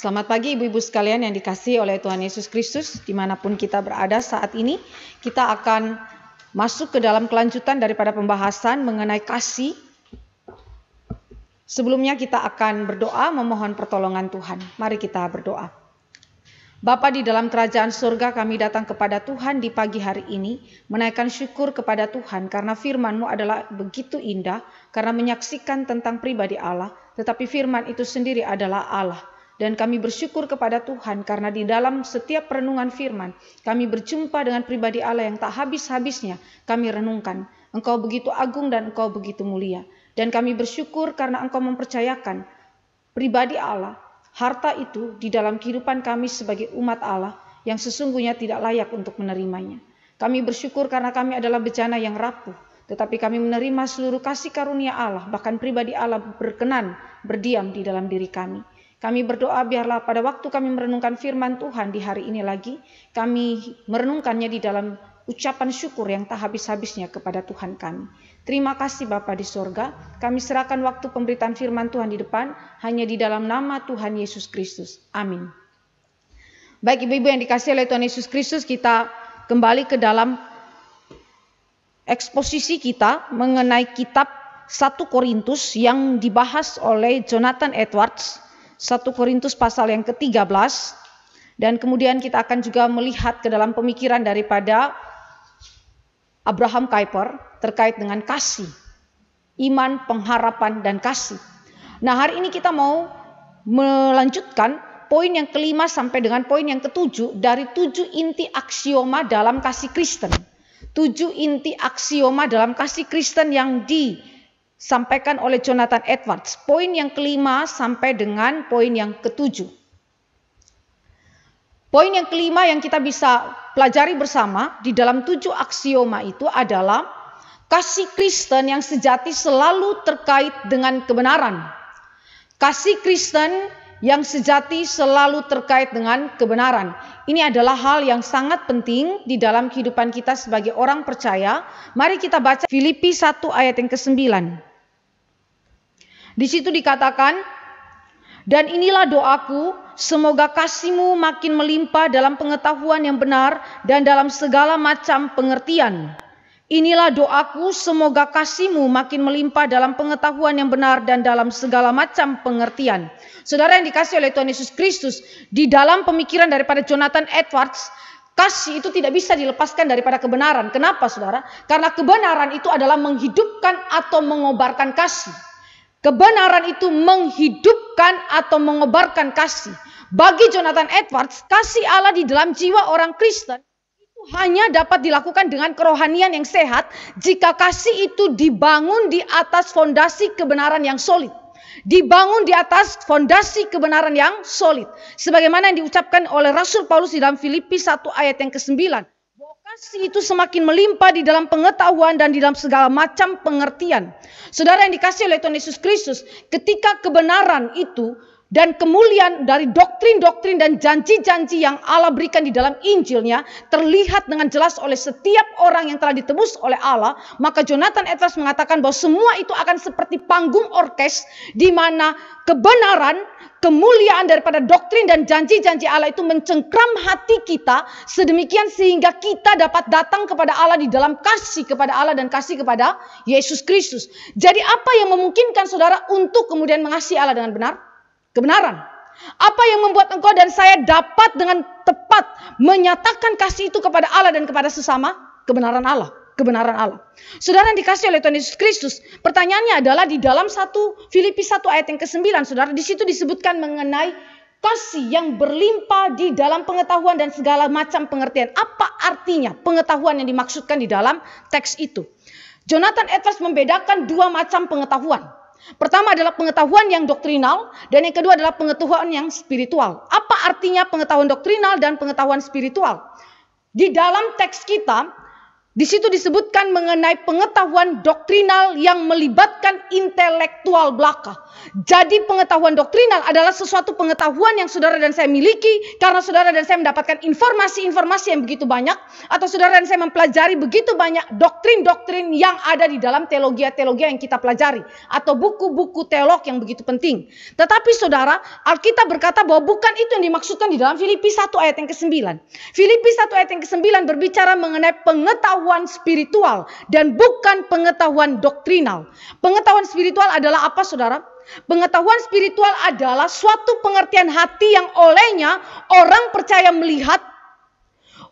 Selamat pagi ibu-ibu sekalian yang dikasih oleh Tuhan Yesus Kristus dimanapun kita berada saat ini. Kita akan masuk ke dalam kelanjutan daripada pembahasan mengenai kasih. Sebelumnya kita akan berdoa memohon pertolongan Tuhan. Mari kita berdoa. Bapa di dalam kerajaan surga kami datang kepada Tuhan di pagi hari ini menaikkan syukur kepada Tuhan karena firman-Mu adalah begitu indah karena menyaksikan tentang pribadi Allah tetapi firman itu sendiri adalah Allah dan kami bersyukur kepada Tuhan karena di dalam setiap perenungan firman kami berjumpa dengan pribadi Allah yang tak habis-habisnya kami renungkan. Engkau begitu agung dan engkau begitu mulia. Dan kami bersyukur karena engkau mempercayakan pribadi Allah, harta itu di dalam kehidupan kami sebagai umat Allah yang sesungguhnya tidak layak untuk menerimanya. Kami bersyukur karena kami adalah bencana yang rapuh, tetapi kami menerima seluruh kasih karunia Allah, bahkan pribadi Allah berkenan berdiam di dalam diri kami. Kami berdoa biarlah pada waktu kami merenungkan firman Tuhan di hari ini lagi, kami merenungkannya di dalam ucapan syukur yang tak habis-habisnya kepada Tuhan kami. Terima kasih Bapa di sorga, kami serahkan waktu pemberitaan firman Tuhan di depan, hanya di dalam nama Tuhan Yesus Kristus. Amin. Baik ibu-ibu yang dikasih oleh Tuhan Yesus Kristus, kita kembali ke dalam eksposisi kita mengenai kitab 1 Korintus yang dibahas oleh Jonathan Edwards 1 Korintus pasal yang ke-13 dan kemudian kita akan juga melihat ke dalam pemikiran daripada Abraham Kuyper terkait dengan kasih, iman, pengharapan dan kasih. Nah, hari ini kita mau melanjutkan poin yang kelima sampai dengan poin yang ketujuh dari tujuh inti aksioma dalam kasih Kristen. Tujuh inti aksioma dalam kasih Kristen yang di Sampaikan oleh Jonathan Edwards. Poin yang kelima sampai dengan poin yang ketujuh. Poin yang kelima yang kita bisa pelajari bersama di dalam tujuh aksioma itu adalah kasih Kristen yang sejati selalu terkait dengan kebenaran. Kasih Kristen yang sejati selalu terkait dengan kebenaran. Ini adalah hal yang sangat penting di dalam kehidupan kita sebagai orang percaya. Mari kita baca Filipi 1 ayat yang ke-9. Di situ dikatakan, dan inilah doaku, semoga kasihmu makin melimpah dalam pengetahuan yang benar dan dalam segala macam pengertian. Inilah doaku, semoga kasihmu makin melimpah dalam pengetahuan yang benar dan dalam segala macam pengertian. Saudara yang dikasih oleh Tuhan Yesus Kristus, di dalam pemikiran daripada Jonathan Edwards, kasih itu tidak bisa dilepaskan daripada kebenaran. Kenapa saudara? Karena kebenaran itu adalah menghidupkan atau mengobarkan kasih. Kebenaran itu menghidupkan atau mengobarkan kasih. Bagi Jonathan Edwards, kasih Allah di dalam jiwa orang Kristen itu hanya dapat dilakukan dengan kerohanian yang sehat jika kasih itu dibangun di atas fondasi kebenaran yang solid. Dibangun di atas fondasi kebenaran yang solid. Sebagaimana yang diucapkan oleh Rasul Paulus di dalam Filipi 1 ayat yang ke-9 kasih itu semakin melimpah di dalam pengetahuan dan di dalam segala macam pengertian. Saudara yang dikasih oleh Tuhan Yesus Kristus, ketika kebenaran itu dan kemuliaan dari doktrin-doktrin dan janji-janji yang Allah berikan di dalam Injilnya terlihat dengan jelas oleh setiap orang yang telah ditebus oleh Allah, maka Jonathan Edwards mengatakan bahwa semua itu akan seperti panggung orkes di mana kebenaran kemuliaan daripada doktrin dan janji-janji Allah itu mencengkram hati kita sedemikian sehingga kita dapat datang kepada Allah di dalam kasih kepada Allah dan kasih kepada Yesus Kristus. Jadi apa yang memungkinkan saudara untuk kemudian mengasihi Allah dengan benar? Kebenaran. Apa yang membuat engkau dan saya dapat dengan tepat menyatakan kasih itu kepada Allah dan kepada sesama? Kebenaran Allah kebenaran Allah. Saudara yang dikasih oleh Tuhan Yesus Kristus, pertanyaannya adalah di dalam satu Filipi 1 ayat yang ke-9, Saudara, di situ disebutkan mengenai kasih yang berlimpah di dalam pengetahuan dan segala macam pengertian. Apa artinya pengetahuan yang dimaksudkan di dalam teks itu? Jonathan Edwards membedakan dua macam pengetahuan. Pertama adalah pengetahuan yang doktrinal dan yang kedua adalah pengetahuan yang spiritual. Apa artinya pengetahuan doktrinal dan pengetahuan spiritual? Di dalam teks kita, di situ disebutkan mengenai pengetahuan doktrinal yang melibatkan intelektual belaka. Jadi pengetahuan doktrinal adalah sesuatu pengetahuan yang saudara dan saya miliki karena saudara dan saya mendapatkan informasi-informasi yang begitu banyak atau saudara dan saya mempelajari begitu banyak doktrin-doktrin yang ada di dalam teologi-teologi yang kita pelajari atau buku-buku teolog yang begitu penting. Tetapi saudara, Alkitab berkata bahwa bukan itu yang dimaksudkan di dalam Filipi 1 ayat yang ke-9. Filipi 1 ayat yang ke-9 berbicara mengenai pengetahuan spiritual dan bukan pengetahuan doktrinal. Pengetahuan spiritual adalah apa saudara? Pengetahuan spiritual adalah suatu pengertian hati yang olehnya orang percaya melihat,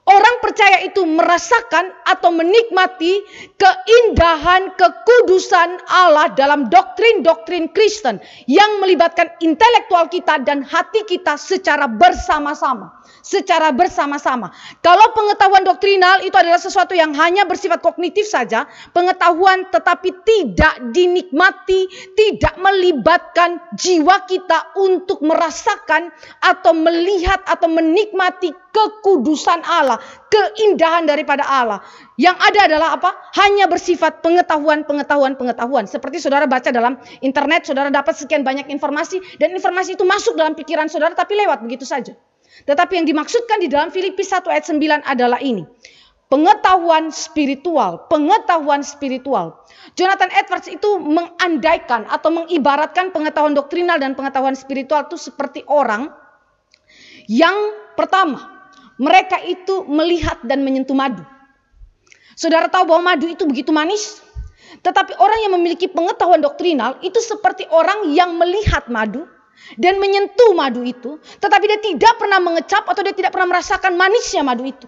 orang percaya itu merasakan atau menikmati keindahan kekudusan Allah dalam doktrin-doktrin Kristen yang melibatkan intelektual kita dan hati kita secara bersama-sama secara bersama-sama. Kalau pengetahuan doktrinal itu adalah sesuatu yang hanya bersifat kognitif saja, pengetahuan tetapi tidak dinikmati, tidak melibatkan jiwa kita untuk merasakan atau melihat atau menikmati kekudusan Allah, keindahan daripada Allah. Yang ada adalah apa? Hanya bersifat pengetahuan, pengetahuan, pengetahuan. Seperti saudara baca dalam internet, saudara dapat sekian banyak informasi dan informasi itu masuk dalam pikiran saudara tapi lewat begitu saja. Tetapi yang dimaksudkan di dalam Filipi 1 ayat 9 adalah ini. Pengetahuan spiritual, pengetahuan spiritual. Jonathan Edwards itu mengandaikan atau mengibaratkan pengetahuan doktrinal dan pengetahuan spiritual itu seperti orang yang pertama, mereka itu melihat dan menyentuh madu. Saudara tahu bahwa madu itu begitu manis, tetapi orang yang memiliki pengetahuan doktrinal itu seperti orang yang melihat madu, dan menyentuh madu itu, tetapi dia tidak pernah mengecap atau dia tidak pernah merasakan manisnya madu itu.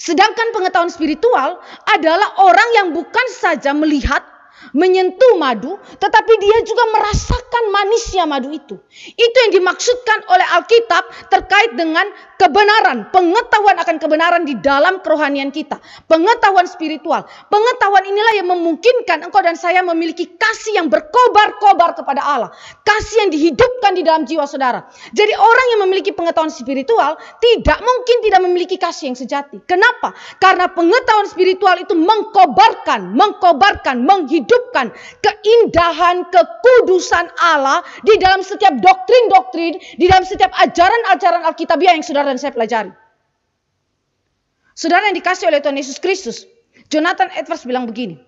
Sedangkan pengetahuan spiritual adalah orang yang bukan saja melihat menyentuh madu, tetapi dia juga merasakan manisnya madu itu. Itu yang dimaksudkan oleh Alkitab terkait dengan kebenaran, pengetahuan akan kebenaran di dalam kerohanian kita, pengetahuan spiritual. Pengetahuan inilah yang memungkinkan engkau dan saya memiliki kasih yang berkobar-kobar kepada Allah, kasih yang dihidupkan di dalam jiwa saudara. Jadi orang yang memiliki pengetahuan spiritual tidak mungkin tidak memiliki kasih yang sejati. Kenapa? Karena pengetahuan spiritual itu mengkobarkan, mengkobarkan, menghidupkan menunjukkan keindahan kekudusan Allah di dalam setiap doktrin-doktrin, di dalam setiap ajaran-ajaran Alkitabiah yang saudara dan saya pelajari. Saudara yang dikasih oleh Tuhan Yesus Kristus, Jonathan Edwards bilang begini.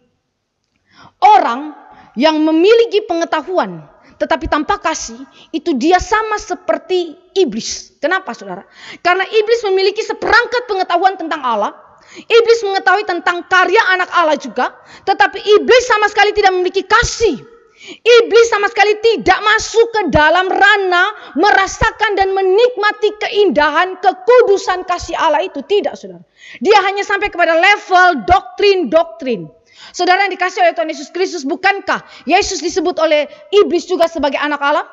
Orang yang memiliki pengetahuan tetapi tanpa kasih itu dia sama seperti iblis. Kenapa saudara? Karena iblis memiliki seperangkat pengetahuan tentang Allah. Iblis mengetahui tentang karya anak Allah juga, tetapi iblis sama sekali tidak memiliki kasih. Iblis sama sekali tidak masuk ke dalam ranah merasakan dan menikmati keindahan kekudusan kasih Allah itu tidak, Saudara. Dia hanya sampai kepada level doktrin-doktrin. Saudara yang dikasih oleh Tuhan Yesus Kristus, bukankah Yesus disebut oleh iblis juga sebagai anak Allah?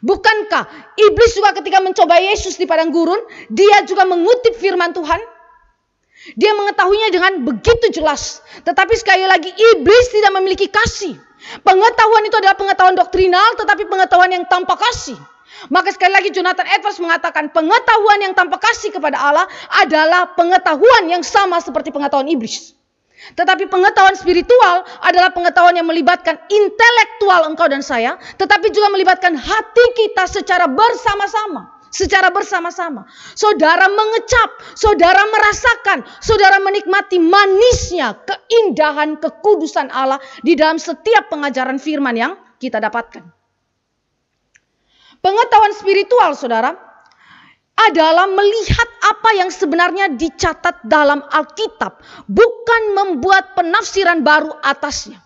Bukankah iblis juga ketika mencoba Yesus di padang gurun, dia juga mengutip firman Tuhan? Dia mengetahuinya dengan begitu jelas. Tetapi sekali lagi iblis tidak memiliki kasih. Pengetahuan itu adalah pengetahuan doktrinal tetapi pengetahuan yang tanpa kasih. Maka sekali lagi Jonathan Edwards mengatakan pengetahuan yang tanpa kasih kepada Allah adalah pengetahuan yang sama seperti pengetahuan iblis. Tetapi pengetahuan spiritual adalah pengetahuan yang melibatkan intelektual engkau dan saya, tetapi juga melibatkan hati kita secara bersama-sama secara bersama-sama. Saudara mengecap, saudara merasakan, saudara menikmati manisnya keindahan kekudusan Allah di dalam setiap pengajaran firman yang kita dapatkan. Pengetahuan spiritual saudara adalah melihat apa yang sebenarnya dicatat dalam Alkitab, bukan membuat penafsiran baru atasnya.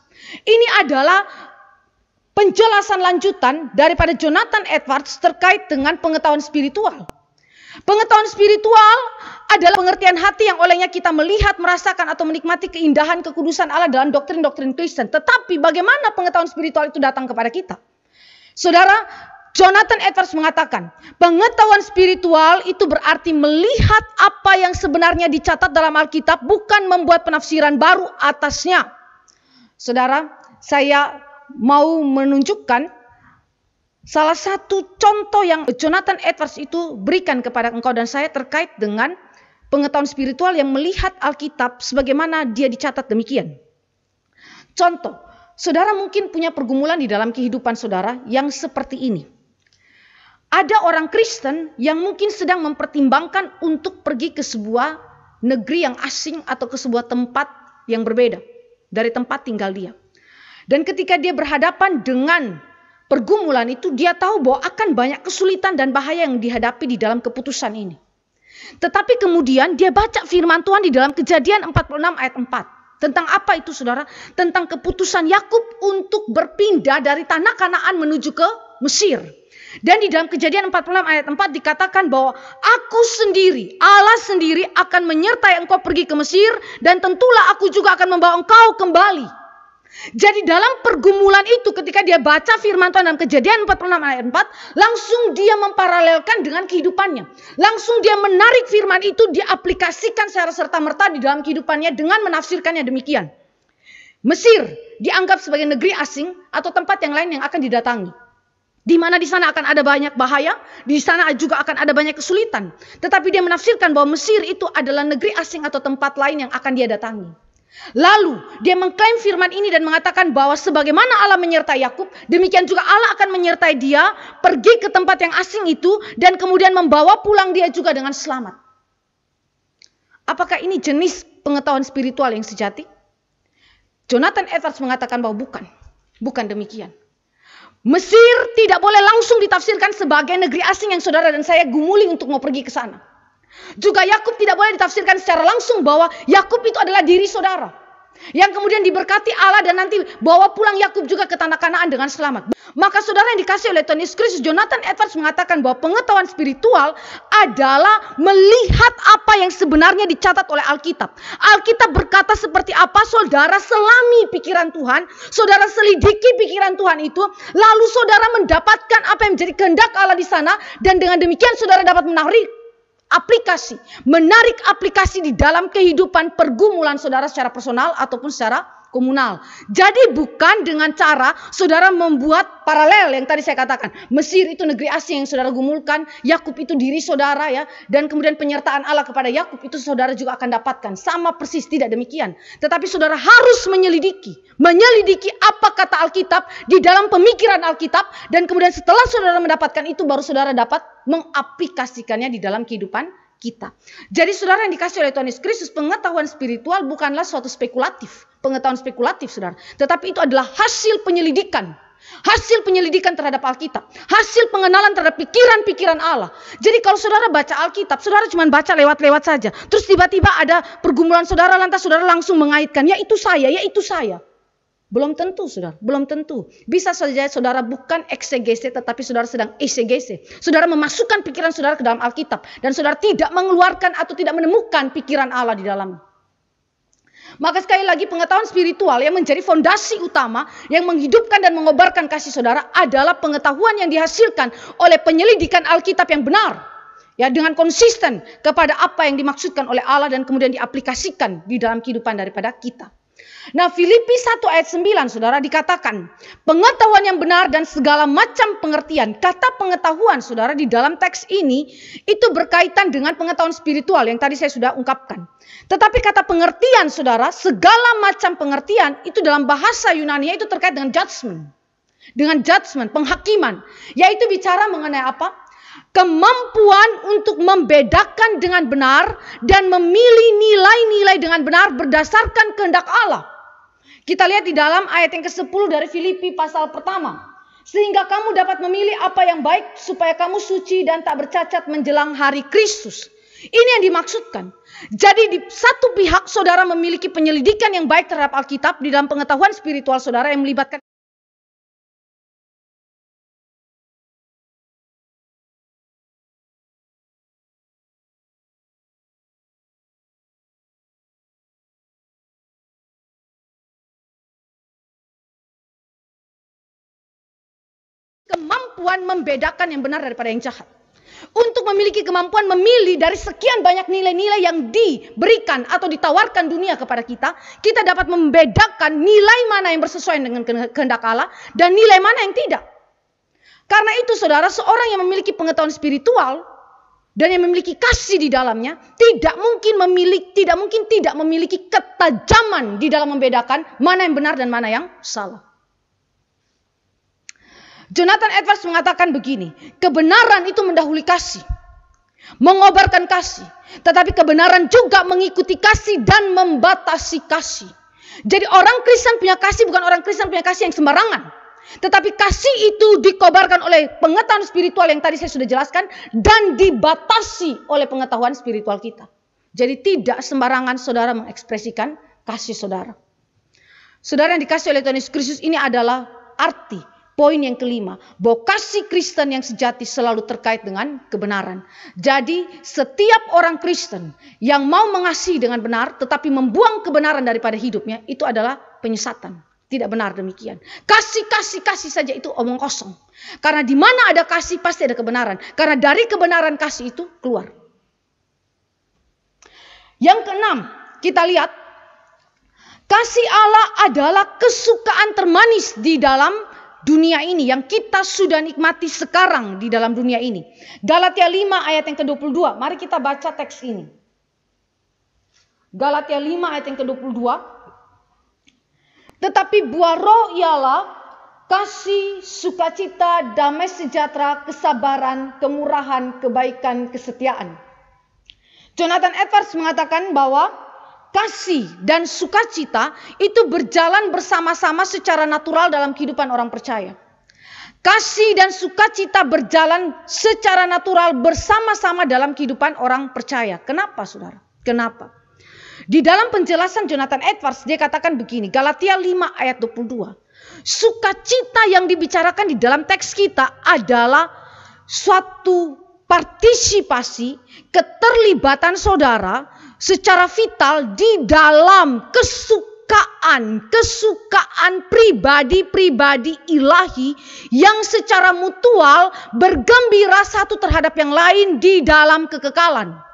Ini adalah penjelasan lanjutan daripada Jonathan Edwards terkait dengan pengetahuan spiritual. Pengetahuan spiritual adalah pengertian hati yang olehnya kita melihat, merasakan, atau menikmati keindahan kekudusan Allah dalam doktrin-doktrin Kristen. Tetapi bagaimana pengetahuan spiritual itu datang kepada kita? Saudara, Jonathan Edwards mengatakan, pengetahuan spiritual itu berarti melihat apa yang sebenarnya dicatat dalam Alkitab, bukan membuat penafsiran baru atasnya. Saudara, saya mau menunjukkan salah satu contoh yang Jonathan Edwards itu berikan kepada engkau dan saya terkait dengan pengetahuan spiritual yang melihat Alkitab sebagaimana dia dicatat demikian. Contoh, saudara mungkin punya pergumulan di dalam kehidupan saudara yang seperti ini. Ada orang Kristen yang mungkin sedang mempertimbangkan untuk pergi ke sebuah negeri yang asing atau ke sebuah tempat yang berbeda dari tempat tinggal dia. Dan ketika dia berhadapan dengan pergumulan itu dia tahu bahwa akan banyak kesulitan dan bahaya yang dihadapi di dalam keputusan ini. Tetapi kemudian dia baca firman Tuhan di dalam kejadian 46 ayat 4. Tentang apa itu saudara? Tentang keputusan Yakub untuk berpindah dari tanah kanaan menuju ke Mesir. Dan di dalam kejadian 46 ayat 4 dikatakan bahwa aku sendiri, Allah sendiri akan menyertai engkau pergi ke Mesir dan tentulah aku juga akan membawa engkau kembali jadi dalam pergumulan itu ketika dia baca firman Tuhan dalam kejadian 46 ayat 4, langsung dia memparalelkan dengan kehidupannya. Langsung dia menarik firman itu, diaplikasikan secara serta-merta di dalam kehidupannya dengan menafsirkannya demikian. Mesir dianggap sebagai negeri asing atau tempat yang lain yang akan didatangi. Di mana di sana akan ada banyak bahaya, di sana juga akan ada banyak kesulitan. Tetapi dia menafsirkan bahwa Mesir itu adalah negeri asing atau tempat lain yang akan dia datangi. Lalu dia mengklaim firman ini dan mengatakan bahwa sebagaimana Allah menyertai Yakub, demikian juga Allah akan menyertai dia pergi ke tempat yang asing itu dan kemudian membawa pulang dia juga dengan selamat. Apakah ini jenis pengetahuan spiritual yang sejati? Jonathan Edwards mengatakan bahwa bukan. Bukan demikian. Mesir tidak boleh langsung ditafsirkan sebagai negeri asing yang saudara dan saya gumuli untuk mau pergi ke sana. Juga Yakub tidak boleh ditafsirkan secara langsung bahwa Yakub itu adalah diri saudara. Yang kemudian diberkati Allah dan nanti bawa pulang Yakub juga ke tanah Kanaan dengan selamat. Maka saudara yang dikasih oleh Tony Yesus Kristus, Jonathan Edwards mengatakan bahwa pengetahuan spiritual adalah melihat apa yang sebenarnya dicatat oleh Alkitab. Alkitab berkata seperti apa, saudara selami pikiran Tuhan, saudara selidiki pikiran Tuhan itu, lalu saudara mendapatkan apa yang menjadi kehendak Allah di sana, dan dengan demikian saudara dapat menarik aplikasi, menarik aplikasi di dalam kehidupan pergumulan saudara secara personal ataupun secara komunal. Jadi bukan dengan cara saudara membuat paralel yang tadi saya katakan. Mesir itu negeri asing yang saudara gumulkan, Yakub itu diri saudara ya, dan kemudian penyertaan Allah kepada Yakub itu saudara juga akan dapatkan. Sama persis tidak demikian. Tetapi saudara harus menyelidiki, menyelidiki apa kata Alkitab di dalam pemikiran Alkitab dan kemudian setelah saudara mendapatkan itu baru saudara dapat mengaplikasikannya di dalam kehidupan kita. Jadi saudara yang dikasih oleh Tuhan Yesus Kristus, pengetahuan spiritual bukanlah suatu spekulatif. Pengetahuan spekulatif saudara. Tetapi itu adalah hasil penyelidikan. Hasil penyelidikan terhadap Alkitab. Hasil pengenalan terhadap pikiran-pikiran Allah. Jadi kalau saudara baca Alkitab, saudara cuma baca lewat-lewat saja. Terus tiba-tiba ada pergumulan saudara, lantas saudara langsung mengaitkan, ya itu saya, ya itu saya. Belum tentu, saudara. Belum tentu. Bisa saja saudara bukan eksegese, tetapi saudara sedang eksegese. Saudara memasukkan pikiran saudara ke dalam Alkitab. Dan saudara tidak mengeluarkan atau tidak menemukan pikiran Allah di dalam. Maka sekali lagi pengetahuan spiritual yang menjadi fondasi utama yang menghidupkan dan mengobarkan kasih saudara adalah pengetahuan yang dihasilkan oleh penyelidikan Alkitab yang benar. Ya, dengan konsisten kepada apa yang dimaksudkan oleh Allah dan kemudian diaplikasikan di dalam kehidupan daripada kita. Nah Filipi 1 ayat 9 saudara dikatakan pengetahuan yang benar dan segala macam pengertian. Kata pengetahuan saudara di dalam teks ini itu berkaitan dengan pengetahuan spiritual yang tadi saya sudah ungkapkan. Tetapi kata pengertian saudara segala macam pengertian itu dalam bahasa Yunani itu terkait dengan judgment. Dengan judgment, penghakiman. Yaitu bicara mengenai apa? Kemampuan untuk membedakan dengan benar dan memilih nilai-nilai dengan benar berdasarkan kehendak Allah. Kita lihat di dalam ayat yang ke-10 dari Filipi pasal pertama. Sehingga kamu dapat memilih apa yang baik supaya kamu suci dan tak bercacat menjelang hari Kristus. Ini yang dimaksudkan. Jadi di satu pihak saudara memiliki penyelidikan yang baik terhadap Alkitab di dalam pengetahuan spiritual saudara yang melibatkan kemampuan membedakan yang benar daripada yang jahat. Untuk memiliki kemampuan memilih dari sekian banyak nilai-nilai yang diberikan atau ditawarkan dunia kepada kita, kita dapat membedakan nilai mana yang bersesuaian dengan kehendak Allah dan nilai mana yang tidak. Karena itu saudara, seorang yang memiliki pengetahuan spiritual dan yang memiliki kasih di dalamnya tidak mungkin memiliki tidak mungkin tidak memiliki ketajaman di dalam membedakan mana yang benar dan mana yang salah. Jonathan Edwards mengatakan begini, kebenaran itu mendahului kasih, mengobarkan kasih, tetapi kebenaran juga mengikuti kasih dan membatasi kasih. Jadi orang Kristen punya kasih bukan orang Kristen punya kasih yang sembarangan. Tetapi kasih itu dikobarkan oleh pengetahuan spiritual yang tadi saya sudah jelaskan dan dibatasi oleh pengetahuan spiritual kita. Jadi tidak sembarangan saudara mengekspresikan kasih saudara. Saudara yang dikasih oleh Tuhan Yesus Kristus ini adalah arti poin yang kelima, bahwa Kristen yang sejati selalu terkait dengan kebenaran. Jadi, setiap orang Kristen yang mau mengasihi dengan benar tetapi membuang kebenaran daripada hidupnya, itu adalah penyesatan. Tidak benar demikian. Kasih, kasih, kasih saja itu omong kosong. Karena di mana ada kasih pasti ada kebenaran. Karena dari kebenaran kasih itu keluar. Yang keenam, kita lihat Kasih Allah adalah kesukaan termanis di dalam dunia ini yang kita sudah nikmati sekarang di dalam dunia ini. Galatia 5 ayat yang ke-22. Mari kita baca teks ini. Galatia 5 ayat yang ke-22. Tetapi buah roh ialah kasih, sukacita, damai sejahtera, kesabaran, kemurahan, kebaikan, kesetiaan. Jonathan Edwards mengatakan bahwa kasih, dan sukacita itu berjalan bersama-sama secara natural dalam kehidupan orang percaya. Kasih dan sukacita berjalan secara natural bersama-sama dalam kehidupan orang percaya. Kenapa saudara? Kenapa? Di dalam penjelasan Jonathan Edwards dia katakan begini, Galatia 5 ayat 22. Sukacita yang dibicarakan di dalam teks kita adalah suatu partisipasi, keterlibatan saudara secara vital di dalam kesukaan, kesukaan pribadi-pribadi ilahi yang secara mutual bergembira satu terhadap yang lain di dalam kekekalan.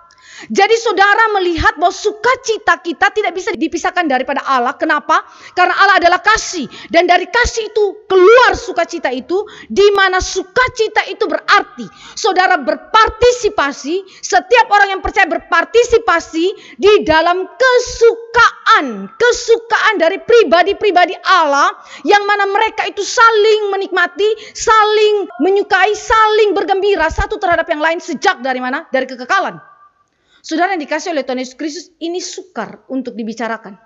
Jadi saudara melihat bahwa sukacita kita tidak bisa dipisahkan daripada Allah. Kenapa? Karena Allah adalah kasih. Dan dari kasih itu keluar sukacita itu. di mana sukacita itu berarti. Saudara berpartisipasi. Setiap orang yang percaya berpartisipasi. Di dalam kesukaan. Kesukaan dari pribadi-pribadi Allah. Yang mana mereka itu saling menikmati. Saling menyukai. Saling bergembira satu terhadap yang lain. Sejak dari mana? Dari kekekalan. Saudara yang dikasih oleh Tuhan Yesus Kristus ini sukar untuk dibicarakan.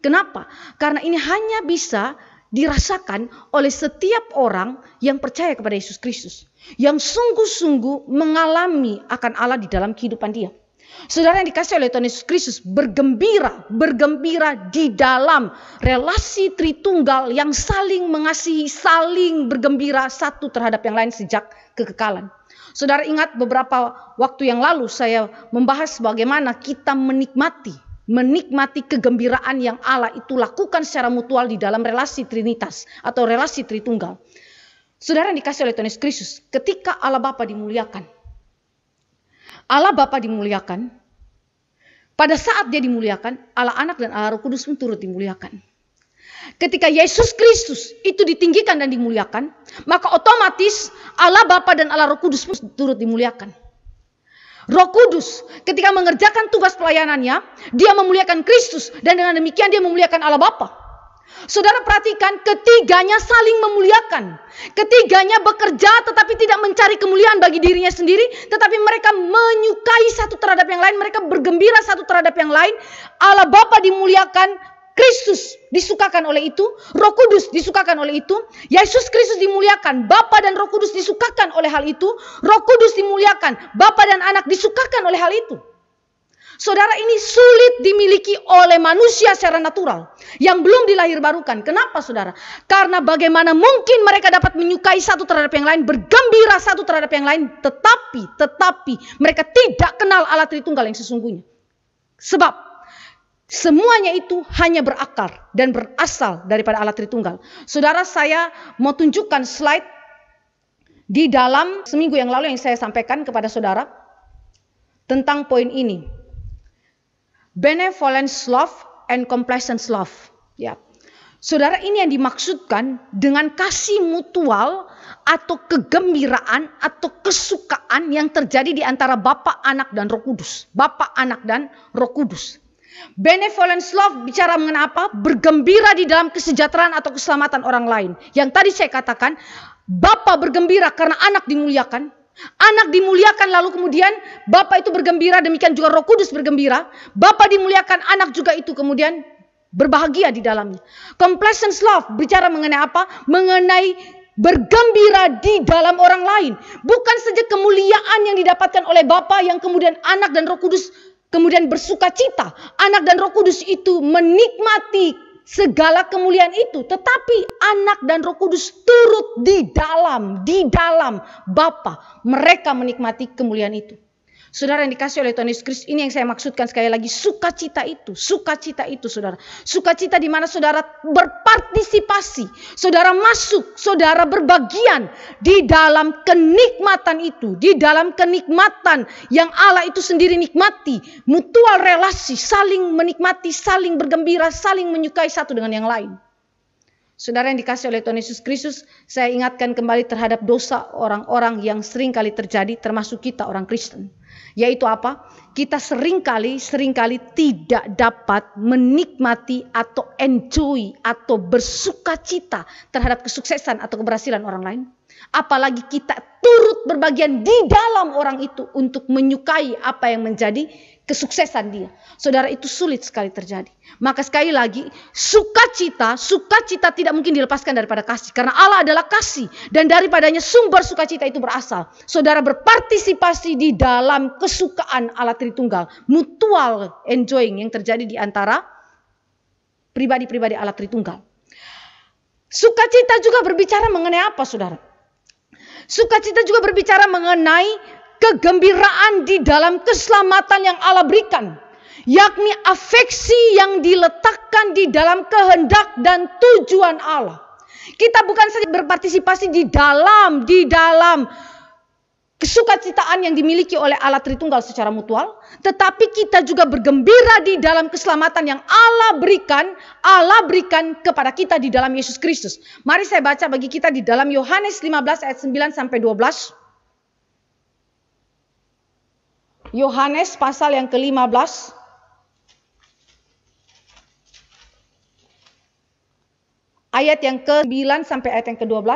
Kenapa? Karena ini hanya bisa dirasakan oleh setiap orang yang percaya kepada Yesus Kristus. Yang sungguh-sungguh mengalami akan Allah di dalam kehidupan dia. Saudara yang dikasih oleh Tuhan Yesus Kristus bergembira, bergembira di dalam relasi Tritunggal yang saling mengasihi, saling bergembira satu terhadap yang lain sejak kekekalan. Saudara ingat beberapa waktu yang lalu saya membahas bagaimana kita menikmati, menikmati kegembiraan yang Allah itu lakukan secara mutual di dalam relasi Trinitas atau relasi Tritunggal. Saudara yang dikasih oleh Tuhan Yesus Kristus, ketika Allah Bapa dimuliakan, Allah Bapa dimuliakan, pada saat dia dimuliakan, Allah Anak dan Allah Roh Kudus pun turut dimuliakan. Ketika Yesus Kristus itu ditinggikan dan dimuliakan, maka otomatis Allah Bapa dan Allah Roh Kudus pun turut dimuliakan. Roh Kudus ketika mengerjakan tugas pelayanannya, dia memuliakan Kristus dan dengan demikian dia memuliakan Allah Bapa. Saudara perhatikan ketiganya saling memuliakan. Ketiganya bekerja tetapi tidak mencari kemuliaan bagi dirinya sendiri. Tetapi mereka menyukai satu terhadap yang lain. Mereka bergembira satu terhadap yang lain. Allah Bapa dimuliakan, Kristus disukakan oleh itu, Roh Kudus disukakan oleh itu, Yesus Kristus dimuliakan, Bapa dan Roh Kudus disukakan oleh hal itu, Roh Kudus dimuliakan, Bapa dan Anak disukakan oleh hal itu. Saudara ini sulit dimiliki oleh manusia secara natural yang belum dilahirbarukan. Kenapa saudara? Karena bagaimana mungkin mereka dapat menyukai satu terhadap yang lain, bergembira satu terhadap yang lain, tetapi, tetapi mereka tidak kenal Allah Tritunggal yang sesungguhnya. Sebab Semuanya itu hanya berakar dan berasal daripada alat Tritunggal. Saudara saya mau tunjukkan slide di dalam seminggu yang lalu yang saya sampaikan kepada saudara tentang poin ini. Benevolence love and complacent love. Ya. Saudara ini yang dimaksudkan dengan kasih mutual atau kegembiraan atau kesukaan yang terjadi di antara Bapak, Anak dan Roh Kudus. Bapak, Anak dan Roh Kudus. Benevolence love bicara mengenai apa? Bergembira di dalam kesejahteraan atau keselamatan orang lain. Yang tadi saya katakan, Bapak bergembira karena anak dimuliakan. Anak dimuliakan lalu kemudian Bapak itu bergembira, demikian juga roh kudus bergembira. Bapak dimuliakan, anak juga itu kemudian berbahagia di dalamnya. Complacent love bicara mengenai apa? Mengenai bergembira di dalam orang lain. Bukan saja kemuliaan yang didapatkan oleh Bapak yang kemudian anak dan Roh Kudus kemudian bersuka cita. Anak dan Roh Kudus itu menikmati segala kemuliaan itu, tetapi anak dan Roh Kudus turut di dalam, di dalam Bapa, mereka menikmati kemuliaan itu. Saudara yang dikasih oleh Tuhan Yesus Kristus, ini yang saya maksudkan sekali lagi, sukacita itu, sukacita itu saudara. Sukacita di mana saudara berpartisipasi, saudara masuk, saudara berbagian di dalam kenikmatan itu, di dalam kenikmatan yang Allah itu sendiri nikmati, mutual relasi, saling menikmati, saling bergembira, saling menyukai satu dengan yang lain. Saudara yang dikasih oleh Tuhan Yesus Kristus, saya ingatkan kembali terhadap dosa orang-orang yang sering kali terjadi termasuk kita orang Kristen. Yaitu apa? Kita seringkali seringkali tidak dapat menikmati atau enjoy atau bersuka cita terhadap kesuksesan atau keberhasilan orang lain. Apalagi kita turut berbagian di dalam orang itu untuk menyukai apa yang menjadi kesuksesan dia. Saudara itu sulit sekali terjadi. Maka sekali lagi, sukacita, sukacita tidak mungkin dilepaskan daripada kasih. Karena Allah adalah kasih dan daripadanya sumber sukacita itu berasal. Saudara berpartisipasi di dalam kesukaan Allah Tritunggal, mutual enjoying yang terjadi di antara pribadi-pribadi Allah Tritunggal. Sukacita juga berbicara mengenai apa, Saudara? Sukacita juga berbicara mengenai kegembiraan di dalam keselamatan yang Allah berikan, yakni afeksi yang diletakkan di dalam kehendak dan tujuan Allah. Kita bukan saja berpartisipasi di dalam di dalam kesukacitaan yang dimiliki oleh Allah Tritunggal secara mutual, tetapi kita juga bergembira di dalam keselamatan yang Allah berikan, Allah berikan kepada kita di dalam Yesus Kristus. Mari saya baca bagi kita di dalam Yohanes 15 ayat 9 sampai 12. Yohanes pasal yang ke-15 ayat yang ke-9 sampai ayat yang ke-12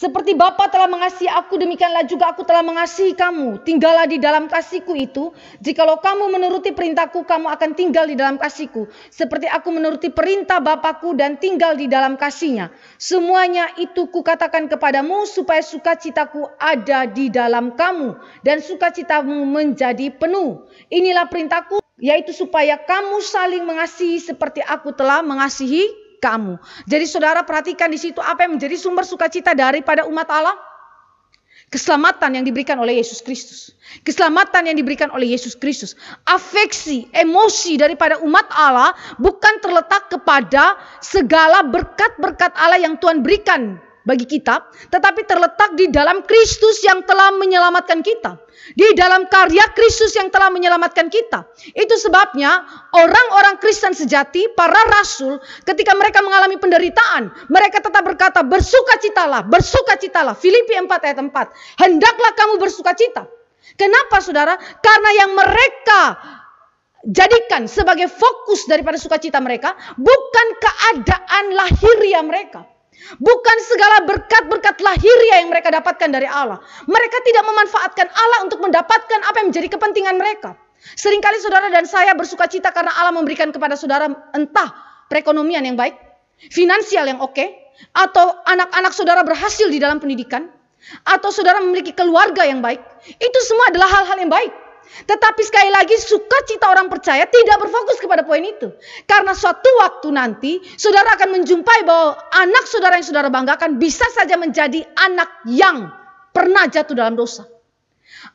seperti Bapa telah mengasihi aku, demikianlah juga aku telah mengasihi kamu. Tinggallah di dalam kasihku itu. Jikalau kamu menuruti perintahku, kamu akan tinggal di dalam kasihku. Seperti aku menuruti perintah Bapakku dan tinggal di dalam kasihnya. Semuanya itu kukatakan kepadamu supaya sukacitaku ada di dalam kamu. Dan sukacitamu menjadi penuh. Inilah perintahku, yaitu supaya kamu saling mengasihi seperti aku telah mengasihi kamu. Jadi saudara perhatikan di situ apa yang menjadi sumber sukacita daripada umat Allah? Keselamatan yang diberikan oleh Yesus Kristus. Keselamatan yang diberikan oleh Yesus Kristus. Afeksi, emosi daripada umat Allah bukan terletak kepada segala berkat-berkat Allah yang Tuhan berikan bagi kita, tetapi terletak di dalam Kristus yang telah menyelamatkan kita. Di dalam karya Kristus yang telah menyelamatkan kita. Itu sebabnya orang-orang Kristen sejati, para rasul, ketika mereka mengalami penderitaan, mereka tetap berkata, bersukacitalah, bersukacitalah. Filipi 4 ayat 4. Hendaklah kamu bersukacita. Kenapa saudara? Karena yang mereka jadikan sebagai fokus daripada sukacita mereka bukan keadaan lahiria mereka, Bukan segala berkat-berkat lahiria ya yang mereka dapatkan dari Allah. Mereka tidak memanfaatkan Allah untuk mendapatkan apa yang menjadi kepentingan mereka. Seringkali saudara dan saya bersuka cita karena Allah memberikan kepada saudara entah perekonomian yang baik, finansial yang oke, okay, atau anak-anak saudara berhasil di dalam pendidikan, atau saudara memiliki keluarga yang baik. Itu semua adalah hal-hal yang baik. Tetapi sekali lagi sukacita orang percaya tidak berfokus kepada poin itu. Karena suatu waktu nanti saudara akan menjumpai bahwa anak saudara yang saudara banggakan bisa saja menjadi anak yang pernah jatuh dalam dosa.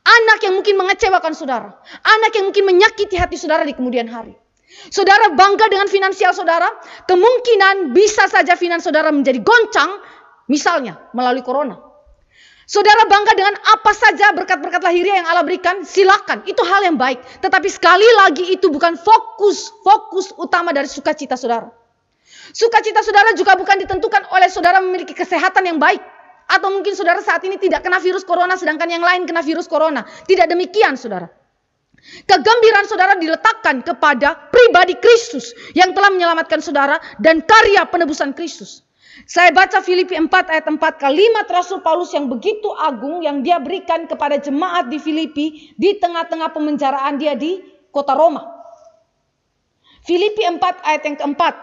Anak yang mungkin mengecewakan saudara. Anak yang mungkin menyakiti hati saudara di kemudian hari. Saudara bangga dengan finansial saudara, kemungkinan bisa saja finansial saudara menjadi goncang, misalnya melalui corona. Saudara bangga dengan apa saja berkat-berkat lahiriah yang Allah berikan, silakan. Itu hal yang baik. Tetapi sekali lagi itu bukan fokus, fokus utama dari sukacita saudara. Sukacita saudara juga bukan ditentukan oleh saudara memiliki kesehatan yang baik. Atau mungkin saudara saat ini tidak kena virus corona sedangkan yang lain kena virus corona. Tidak demikian saudara. Kegembiraan saudara diletakkan kepada pribadi Kristus yang telah menyelamatkan saudara dan karya penebusan Kristus. Saya baca Filipi 4 ayat 4 kalimat Rasul Paulus yang begitu agung yang dia berikan kepada jemaat di Filipi di tengah-tengah pemenjaraan dia di kota Roma. Filipi 4 ayat yang keempat.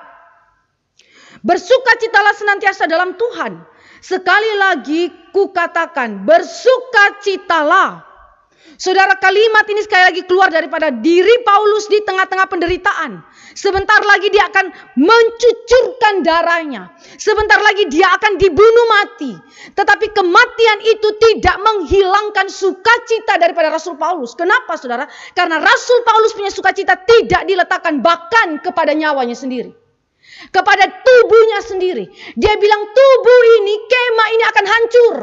Bersukacitalah senantiasa dalam Tuhan. Sekali lagi kukatakan bersukacitalah Saudara kalimat ini sekali lagi keluar daripada diri Paulus di tengah-tengah penderitaan. Sebentar lagi dia akan mencucurkan darahnya. Sebentar lagi dia akan dibunuh mati. Tetapi kematian itu tidak menghilangkan sukacita daripada Rasul Paulus. Kenapa saudara? Karena Rasul Paulus punya sukacita tidak diletakkan bahkan kepada nyawanya sendiri kepada tubuhnya sendiri. Dia bilang tubuh ini, kema ini akan hancur.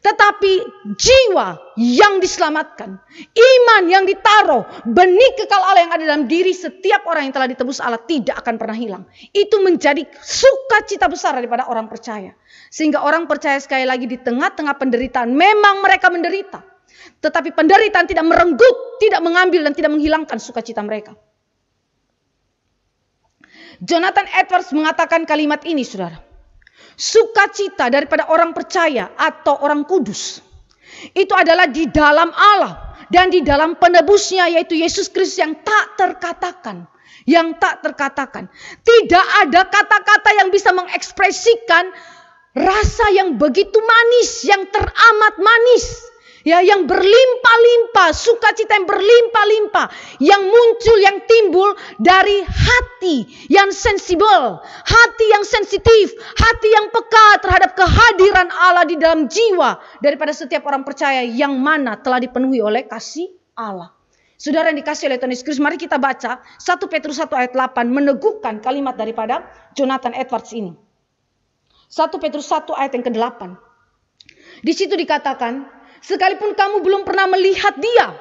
Tetapi jiwa yang diselamatkan, iman yang ditaruh, benih kekal Allah yang ada dalam diri setiap orang yang telah ditebus Allah tidak akan pernah hilang. Itu menjadi sukacita besar daripada orang percaya. Sehingga orang percaya sekali lagi di tengah-tengah penderitaan, memang mereka menderita. Tetapi penderitaan tidak merenggut, tidak mengambil dan tidak menghilangkan sukacita mereka. Jonathan Edwards mengatakan kalimat ini, saudara. Sukacita daripada orang percaya atau orang kudus itu adalah di dalam Allah dan di dalam penebusnya yaitu Yesus Kristus yang tak terkatakan yang tak terkatakan. Tidak ada kata-kata yang bisa mengekspresikan rasa yang begitu manis, yang teramat manis ya yang berlimpah-limpah, sukacita yang berlimpah-limpah, yang muncul, yang timbul dari hati yang sensibel, hati yang sensitif, hati yang peka terhadap kehadiran Allah di dalam jiwa daripada setiap orang percaya yang mana telah dipenuhi oleh kasih Allah. Saudara yang dikasih oleh Tuhan Yesus mari kita baca 1 Petrus 1 ayat 8 meneguhkan kalimat daripada Jonathan Edwards ini. 1 Petrus 1 ayat yang ke-8. Di situ dikatakan, sekalipun kamu belum pernah melihat dia,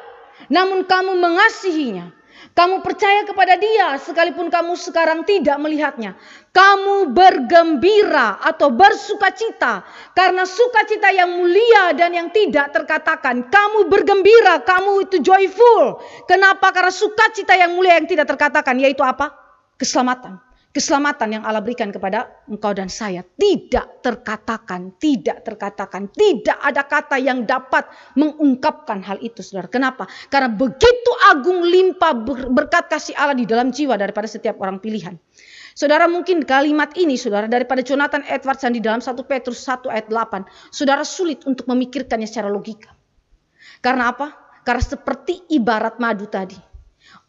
namun kamu mengasihinya. Kamu percaya kepada dia sekalipun kamu sekarang tidak melihatnya. Kamu bergembira atau bersukacita karena sukacita yang mulia dan yang tidak terkatakan. Kamu bergembira, kamu itu joyful. Kenapa? Karena sukacita yang mulia yang tidak terkatakan yaitu apa? Keselamatan keselamatan yang Allah berikan kepada engkau dan saya tidak terkatakan, tidak terkatakan, tidak ada kata yang dapat mengungkapkan hal itu, saudara. Kenapa? Karena begitu agung limpah berkat kasih Allah di dalam jiwa daripada setiap orang pilihan. Saudara mungkin kalimat ini saudara daripada Jonathan Edwards yang di dalam 1 Petrus 1 ayat 8. Saudara sulit untuk memikirkannya secara logika. Karena apa? Karena seperti ibarat madu tadi.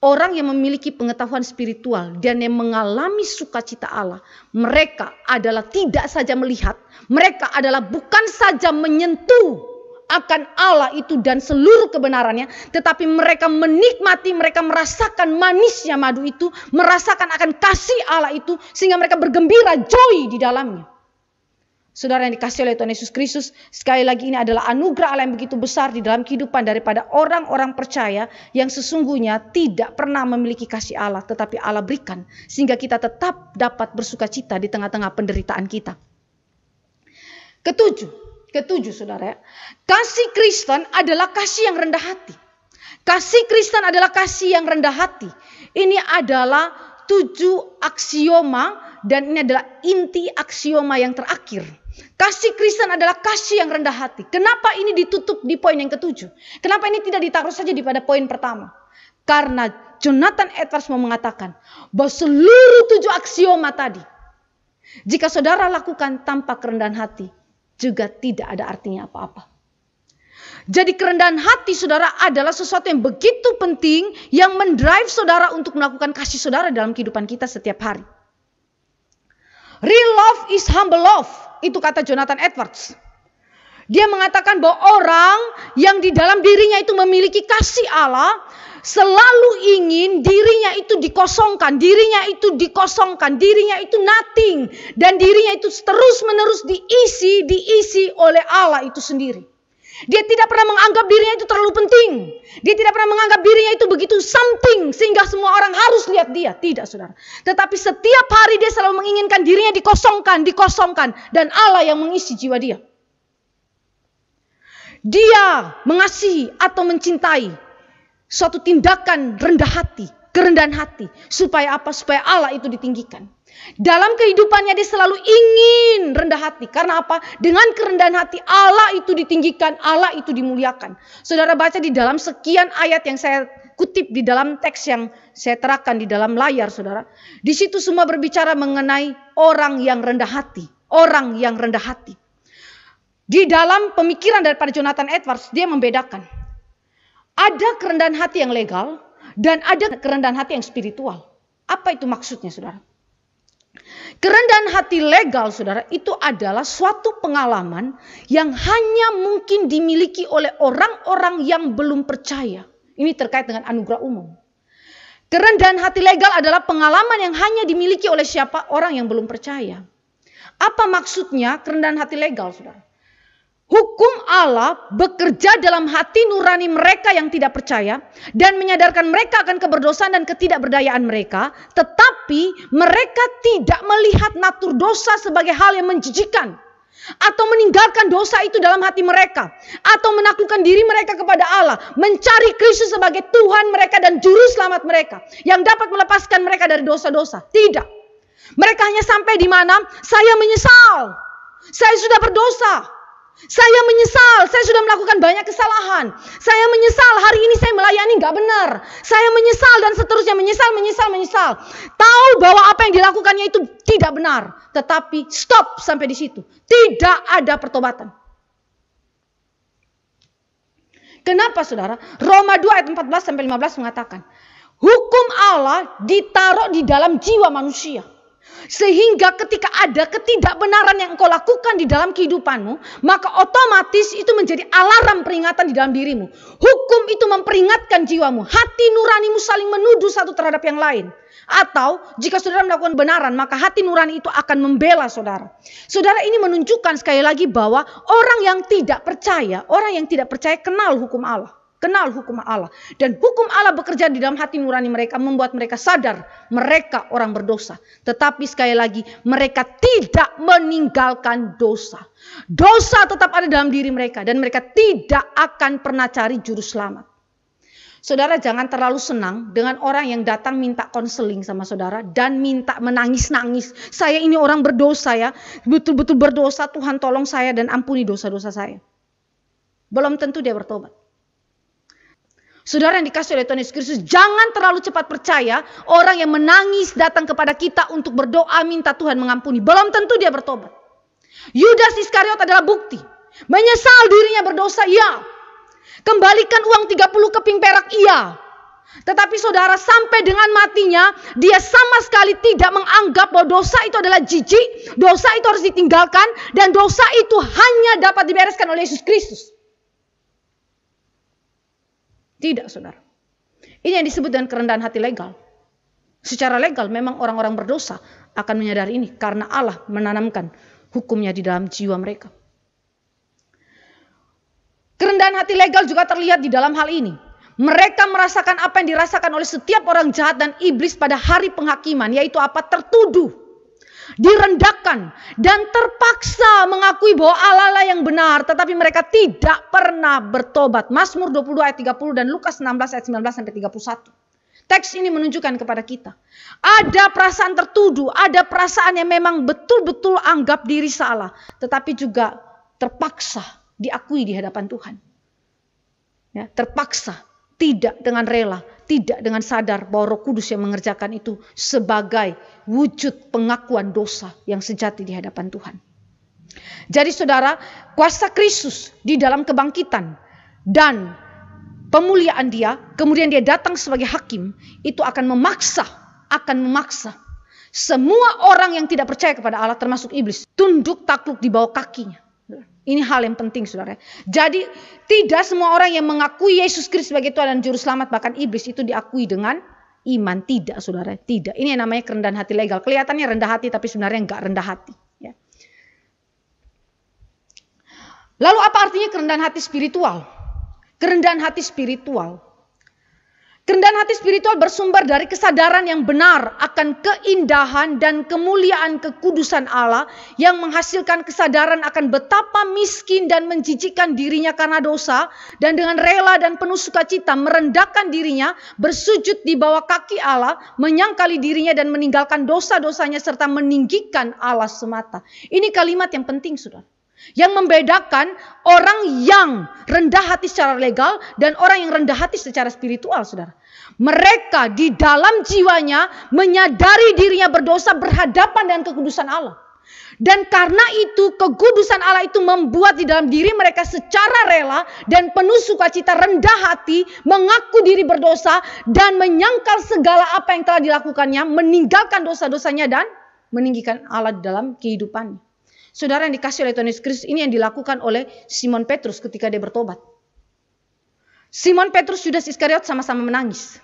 Orang yang memiliki pengetahuan spiritual dan yang mengalami sukacita Allah, mereka adalah tidak saja melihat, mereka adalah bukan saja menyentuh akan Allah itu dan seluruh kebenarannya, tetapi mereka menikmati, mereka merasakan manisnya madu itu, merasakan akan kasih Allah itu, sehingga mereka bergembira joy di dalamnya. Saudara yang dikasih oleh Tuhan Yesus Kristus, sekali lagi ini adalah anugerah Allah yang begitu besar di dalam kehidupan daripada orang-orang percaya yang sesungguhnya tidak pernah memiliki kasih Allah, tetapi Allah berikan sehingga kita tetap dapat bersuka cita di tengah-tengah penderitaan kita. Ketujuh, ketujuh saudara, ya. kasih Kristen adalah kasih yang rendah hati. Kasih Kristen adalah kasih yang rendah hati. Ini adalah tujuh aksioma dan ini adalah inti aksioma yang terakhir Kasih Kristen adalah kasih yang rendah hati. Kenapa ini ditutup di poin yang ketujuh? Kenapa ini tidak ditaruh saja di pada poin pertama? Karena Jonathan Edwards mau mengatakan bahwa seluruh tujuh aksioma tadi, jika saudara lakukan tanpa kerendahan hati, juga tidak ada artinya apa-apa. Jadi kerendahan hati saudara adalah sesuatu yang begitu penting yang mendrive saudara untuk melakukan kasih saudara dalam kehidupan kita setiap hari. Real love is humble love itu kata Jonathan Edwards. Dia mengatakan bahwa orang yang di dalam dirinya itu memiliki kasih Allah selalu ingin dirinya itu dikosongkan, dirinya itu dikosongkan, dirinya itu nothing dan dirinya itu terus-menerus diisi, diisi oleh Allah itu sendiri. Dia tidak pernah menganggap dirinya itu terlalu penting. Dia tidak pernah menganggap dirinya itu begitu something sehingga semua orang harus lihat dia. Tidak, Saudara. Tetapi setiap hari dia selalu menginginkan dirinya dikosongkan, dikosongkan dan Allah yang mengisi jiwa dia. Dia mengasihi atau mencintai suatu tindakan rendah hati, kerendahan hati supaya apa? Supaya Allah itu ditinggikan. Dalam kehidupannya dia selalu ingin rendah hati. Karena apa? Dengan kerendahan hati Allah itu ditinggikan, Allah itu dimuliakan. Saudara baca di dalam sekian ayat yang saya kutip di dalam teks yang saya terapkan di dalam layar saudara. Di situ semua berbicara mengenai orang yang rendah hati. Orang yang rendah hati. Di dalam pemikiran daripada Jonathan Edwards dia membedakan. Ada kerendahan hati yang legal dan ada kerendahan hati yang spiritual. Apa itu maksudnya saudara? Kerendahan hati legal, saudara, itu adalah suatu pengalaman yang hanya mungkin dimiliki oleh orang-orang yang belum percaya. Ini terkait dengan anugerah umum. Kerendahan hati legal adalah pengalaman yang hanya dimiliki oleh siapa orang yang belum percaya. Apa maksudnya kerendahan hati legal, saudara? hukum Allah bekerja dalam hati nurani mereka yang tidak percaya dan menyadarkan mereka akan keberdosaan dan ketidakberdayaan mereka, tetapi mereka tidak melihat natur dosa sebagai hal yang menjijikan atau meninggalkan dosa itu dalam hati mereka atau menaklukkan diri mereka kepada Allah, mencari Kristus sebagai Tuhan mereka dan juru selamat mereka yang dapat melepaskan mereka dari dosa-dosa. Tidak. Mereka hanya sampai di mana saya menyesal. Saya sudah berdosa. Saya menyesal, saya sudah melakukan banyak kesalahan. Saya menyesal hari ini saya melayani nggak benar. Saya menyesal dan seterusnya menyesal, menyesal, menyesal. Tahu bahwa apa yang dilakukannya itu tidak benar, tetapi stop sampai di situ. Tidak ada pertobatan. Kenapa saudara? Roma 2 ayat 14 sampai 15 mengatakan, hukum Allah ditaruh di dalam jiwa manusia. Sehingga ketika ada ketidakbenaran yang engkau lakukan di dalam kehidupanmu, maka otomatis itu menjadi alarm peringatan di dalam dirimu. Hukum itu memperingatkan jiwamu, hati nuranimu saling menuduh satu terhadap yang lain. Atau jika saudara melakukan benaran, maka hati nurani itu akan membela saudara. Saudara ini menunjukkan sekali lagi bahwa orang yang tidak percaya, orang yang tidak percaya kenal hukum Allah kenal hukum Allah. Dan hukum Allah bekerja di dalam hati nurani mereka membuat mereka sadar mereka orang berdosa. Tetapi sekali lagi mereka tidak meninggalkan dosa. Dosa tetap ada dalam diri mereka dan mereka tidak akan pernah cari juru selamat. Saudara jangan terlalu senang dengan orang yang datang minta konseling sama saudara dan minta menangis-nangis. Saya ini orang berdosa ya, betul-betul berdosa Tuhan tolong saya dan ampuni dosa-dosa saya. Belum tentu dia bertobat. Saudara yang dikasih oleh Tuhan Yesus Kristus, jangan terlalu cepat percaya orang yang menangis datang kepada kita untuk berdoa minta Tuhan mengampuni. Belum tentu dia bertobat. Yudas Iskariot adalah bukti. Menyesal dirinya berdosa, iya. Kembalikan uang 30 keping perak, iya. Tetapi saudara sampai dengan matinya dia sama sekali tidak menganggap bahwa dosa itu adalah jijik, dosa itu harus ditinggalkan dan dosa itu hanya dapat dibereskan oleh Yesus Kristus. Tidak, saudara. Ini yang disebut dengan kerendahan hati legal. Secara legal memang orang-orang berdosa akan menyadari ini karena Allah menanamkan hukumnya di dalam jiwa mereka. Kerendahan hati legal juga terlihat di dalam hal ini. Mereka merasakan apa yang dirasakan oleh setiap orang jahat dan iblis pada hari penghakiman, yaitu apa tertuduh direndahkan dan terpaksa mengakui bahwa Allah lah yang benar tetapi mereka tidak pernah bertobat. Mazmur 22 ayat 30 dan Lukas 16 ayat 19 sampai 31. Teks ini menunjukkan kepada kita. Ada perasaan tertuduh, ada perasaan yang memang betul-betul anggap diri salah. Tetapi juga terpaksa diakui di hadapan Tuhan. Ya, terpaksa tidak dengan rela, tidak dengan sadar bahwa Roh Kudus yang mengerjakan itu sebagai wujud pengakuan dosa yang sejati di hadapan Tuhan. Jadi saudara, kuasa Kristus di dalam kebangkitan dan pemuliaan dia, kemudian dia datang sebagai hakim, itu akan memaksa, akan memaksa semua orang yang tidak percaya kepada Allah termasuk iblis tunduk takluk di bawah kakinya. Ini hal yang penting saudara. Jadi tidak semua orang yang mengakui Yesus Kristus sebagai Tuhan dan Juru Selamat bahkan iblis itu diakui dengan iman. Tidak saudara, tidak. Ini yang namanya kerendahan hati legal. Kelihatannya rendah hati tapi sebenarnya enggak rendah hati. Ya. Lalu apa artinya kerendahan hati spiritual? Kerendahan hati spiritual Kerendahan hati spiritual bersumber dari kesadaran yang benar akan keindahan dan kemuliaan kekudusan Allah yang menghasilkan kesadaran akan betapa miskin dan menjijikan dirinya karena dosa dan dengan rela dan penuh sukacita merendahkan dirinya, bersujud di bawah kaki Allah, menyangkali dirinya dan meninggalkan dosa-dosanya serta meninggikan Allah semata. Ini kalimat yang penting, Saudara. Yang membedakan orang yang rendah hati secara legal dan orang yang rendah hati secara spiritual, saudara. Mereka di dalam jiwanya menyadari dirinya berdosa berhadapan dengan kekudusan Allah. Dan karena itu kekudusan Allah itu membuat di dalam diri mereka secara rela dan penuh sukacita rendah hati mengaku diri berdosa dan menyangkal segala apa yang telah dilakukannya, meninggalkan dosa-dosanya dan meninggikan Allah dalam kehidupannya. Saudara yang dikasih oleh Tuhan Yesus Kristus ini yang dilakukan oleh Simon Petrus ketika dia bertobat. Simon Petrus Judas Iskariot sama-sama menangis.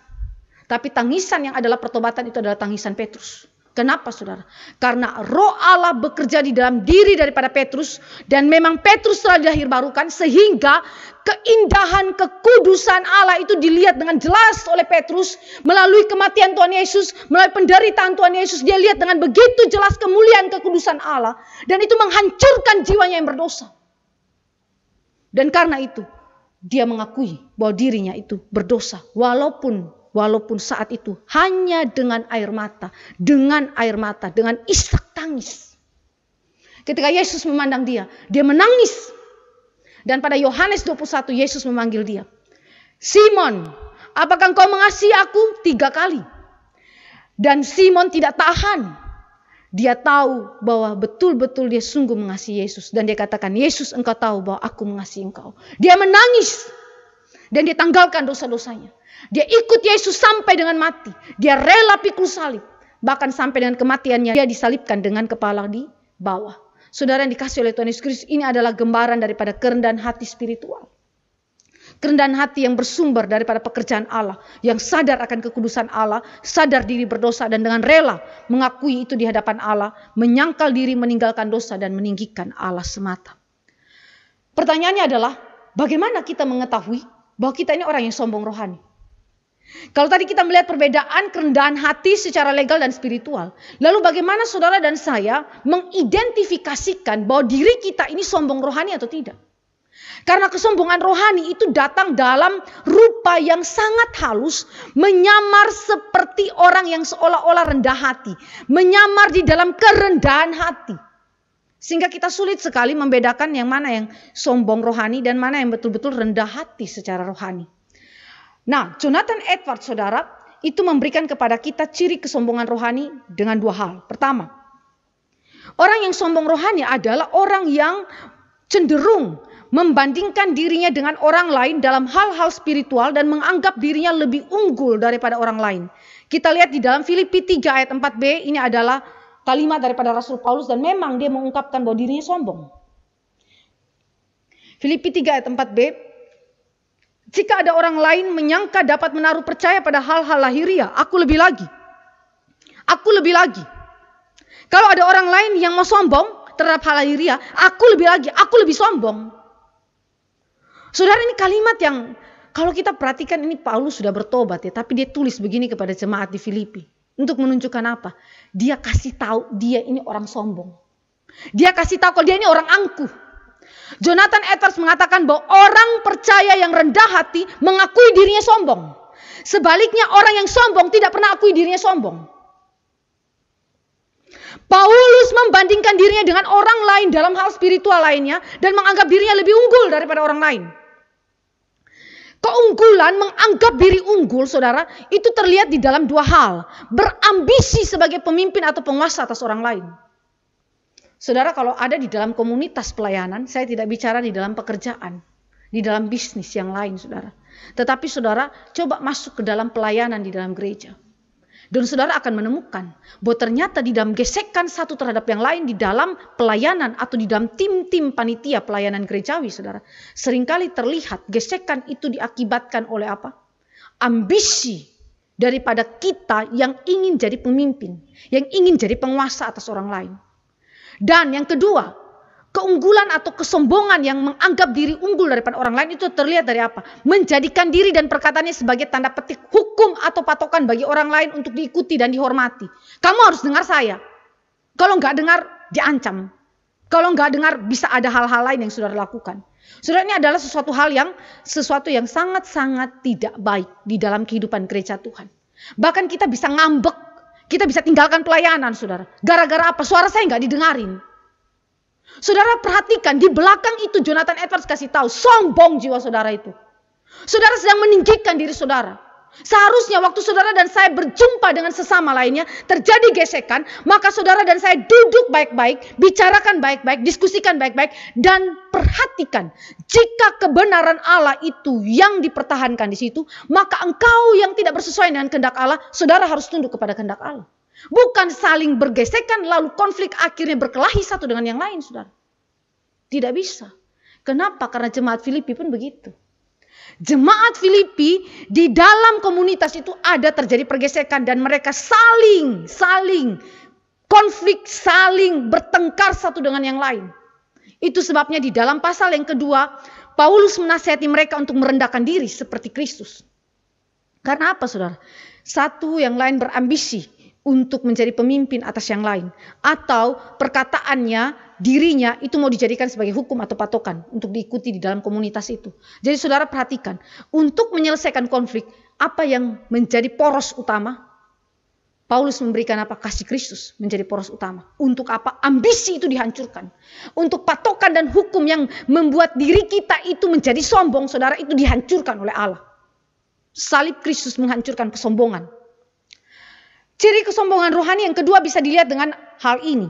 Tapi tangisan yang adalah pertobatan itu adalah tangisan Petrus. Kenapa saudara? Karena roh Allah bekerja di dalam diri daripada Petrus. Dan memang Petrus telah barukan, sehingga keindahan kekudusan Allah itu dilihat dengan jelas oleh Petrus. Melalui kematian Tuhan Yesus, melalui penderitaan Tuhan Yesus. Dia lihat dengan begitu jelas kemuliaan kekudusan Allah. Dan itu menghancurkan jiwanya yang berdosa. Dan karena itu dia mengakui bahwa dirinya itu berdosa. Walaupun Walaupun saat itu hanya dengan air mata, dengan air mata, dengan isak tangis. Ketika Yesus memandang dia, dia menangis. Dan pada Yohanes 21 Yesus memanggil dia. Simon, apakah engkau mengasihi aku? Tiga kali. Dan Simon tidak tahan. Dia tahu bahwa betul-betul dia sungguh mengasihi Yesus. Dan dia katakan, Yesus engkau tahu bahwa aku mengasihi engkau. Dia menangis. Dan dia tanggalkan dosa-dosanya. Dia ikut Yesus sampai dengan mati. Dia rela pikul salib. Bahkan sampai dengan kematiannya dia disalibkan dengan kepala di bawah. Saudara yang dikasih oleh Tuhan Yesus Kristus ini adalah gambaran daripada kerendahan hati spiritual. Kerendahan hati yang bersumber daripada pekerjaan Allah. Yang sadar akan kekudusan Allah. Sadar diri berdosa dan dengan rela mengakui itu di hadapan Allah. Menyangkal diri meninggalkan dosa dan meninggikan Allah semata. Pertanyaannya adalah bagaimana kita mengetahui bahwa kita ini orang yang sombong rohani. Kalau tadi kita melihat perbedaan kerendahan hati secara legal dan spiritual, lalu bagaimana saudara dan saya mengidentifikasikan bahwa diri kita ini sombong rohani atau tidak? Karena kesombongan rohani itu datang dalam rupa yang sangat halus, menyamar seperti orang yang seolah-olah rendah hati, menyamar di dalam kerendahan hati. Sehingga kita sulit sekali membedakan yang mana yang sombong rohani dan mana yang betul-betul rendah hati secara rohani. Nah, Jonathan Edwards saudara, itu memberikan kepada kita ciri kesombongan rohani dengan dua hal. Pertama, orang yang sombong rohani adalah orang yang cenderung membandingkan dirinya dengan orang lain dalam hal-hal spiritual dan menganggap dirinya lebih unggul daripada orang lain. Kita lihat di dalam Filipi 3 ayat 4b ini adalah kalimat daripada Rasul Paulus dan memang dia mengungkapkan bahwa dirinya sombong. Filipi 3 ayat 4b, jika ada orang lain menyangka dapat menaruh percaya pada hal-hal lahiriah, aku lebih lagi. Aku lebih lagi. Kalau ada orang lain yang mau sombong terhadap hal lahiriah, aku lebih lagi, aku lebih sombong. Saudara ini kalimat yang kalau kita perhatikan ini Paulus sudah bertobat ya, tapi dia tulis begini kepada jemaat di Filipi. Untuk menunjukkan apa? Dia kasih tahu dia ini orang sombong. Dia kasih tahu kalau dia ini orang angkuh. Jonathan Edwards mengatakan bahwa orang percaya yang rendah hati mengakui dirinya sombong. Sebaliknya orang yang sombong tidak pernah akui dirinya sombong. Paulus membandingkan dirinya dengan orang lain dalam hal spiritual lainnya dan menganggap dirinya lebih unggul daripada orang lain. Keunggulan menganggap diri unggul, saudara, itu terlihat di dalam dua hal: berambisi sebagai pemimpin atau penguasa atas orang lain. Saudara, kalau ada di dalam komunitas pelayanan, saya tidak bicara di dalam pekerjaan, di dalam bisnis yang lain, saudara. Tetapi saudara, coba masuk ke dalam pelayanan di dalam gereja. Dan saudara akan menemukan bahwa ternyata di dalam gesekan satu terhadap yang lain di dalam pelayanan atau di dalam tim-tim panitia pelayanan gerejawi saudara. Seringkali terlihat gesekan itu diakibatkan oleh apa? Ambisi daripada kita yang ingin jadi pemimpin, yang ingin jadi penguasa atas orang lain. Dan yang kedua, keunggulan atau kesombongan yang menganggap diri unggul daripada orang lain itu terlihat dari apa? Menjadikan diri dan perkataannya sebagai tanda petik hukum atau patokan bagi orang lain untuk diikuti dan dihormati. Kamu harus dengar saya. Kalau nggak dengar, diancam. Kalau nggak dengar, bisa ada hal-hal lain yang sudah dilakukan. Saudara ini adalah sesuatu hal yang sesuatu yang sangat-sangat tidak baik di dalam kehidupan gereja Tuhan. Bahkan kita bisa ngambek, kita bisa tinggalkan pelayanan, saudara. Gara-gara apa? Suara saya nggak didengarin. Saudara perhatikan di belakang itu Jonathan Edwards kasih tahu sombong jiwa saudara itu. Saudara sedang meninggikan diri saudara. Seharusnya waktu saudara dan saya berjumpa dengan sesama lainnya terjadi gesekan, maka saudara dan saya duduk baik-baik, bicarakan baik-baik, diskusikan baik-baik dan perhatikan. Jika kebenaran Allah itu yang dipertahankan di situ, maka engkau yang tidak bersesuaian dengan kehendak Allah, saudara harus tunduk kepada kehendak Allah. Bukan saling bergesekan lalu konflik akhirnya berkelahi satu dengan yang lain, saudara. Tidak bisa. Kenapa? Karena jemaat Filipi pun begitu. Jemaat Filipi di dalam komunitas itu ada terjadi pergesekan dan mereka saling, saling konflik, saling bertengkar satu dengan yang lain. Itu sebabnya di dalam pasal yang kedua, Paulus menasihati mereka untuk merendahkan diri seperti Kristus. Karena apa saudara? Satu yang lain berambisi, untuk menjadi pemimpin atas yang lain atau perkataannya dirinya itu mau dijadikan sebagai hukum atau patokan untuk diikuti di dalam komunitas itu. Jadi saudara perhatikan, untuk menyelesaikan konflik apa yang menjadi poros utama? Paulus memberikan apa? Kasih Kristus menjadi poros utama. Untuk apa? Ambisi itu dihancurkan. Untuk patokan dan hukum yang membuat diri kita itu menjadi sombong, saudara itu dihancurkan oleh Allah. Salib Kristus menghancurkan kesombongan Ciri kesombongan rohani yang kedua bisa dilihat dengan hal ini.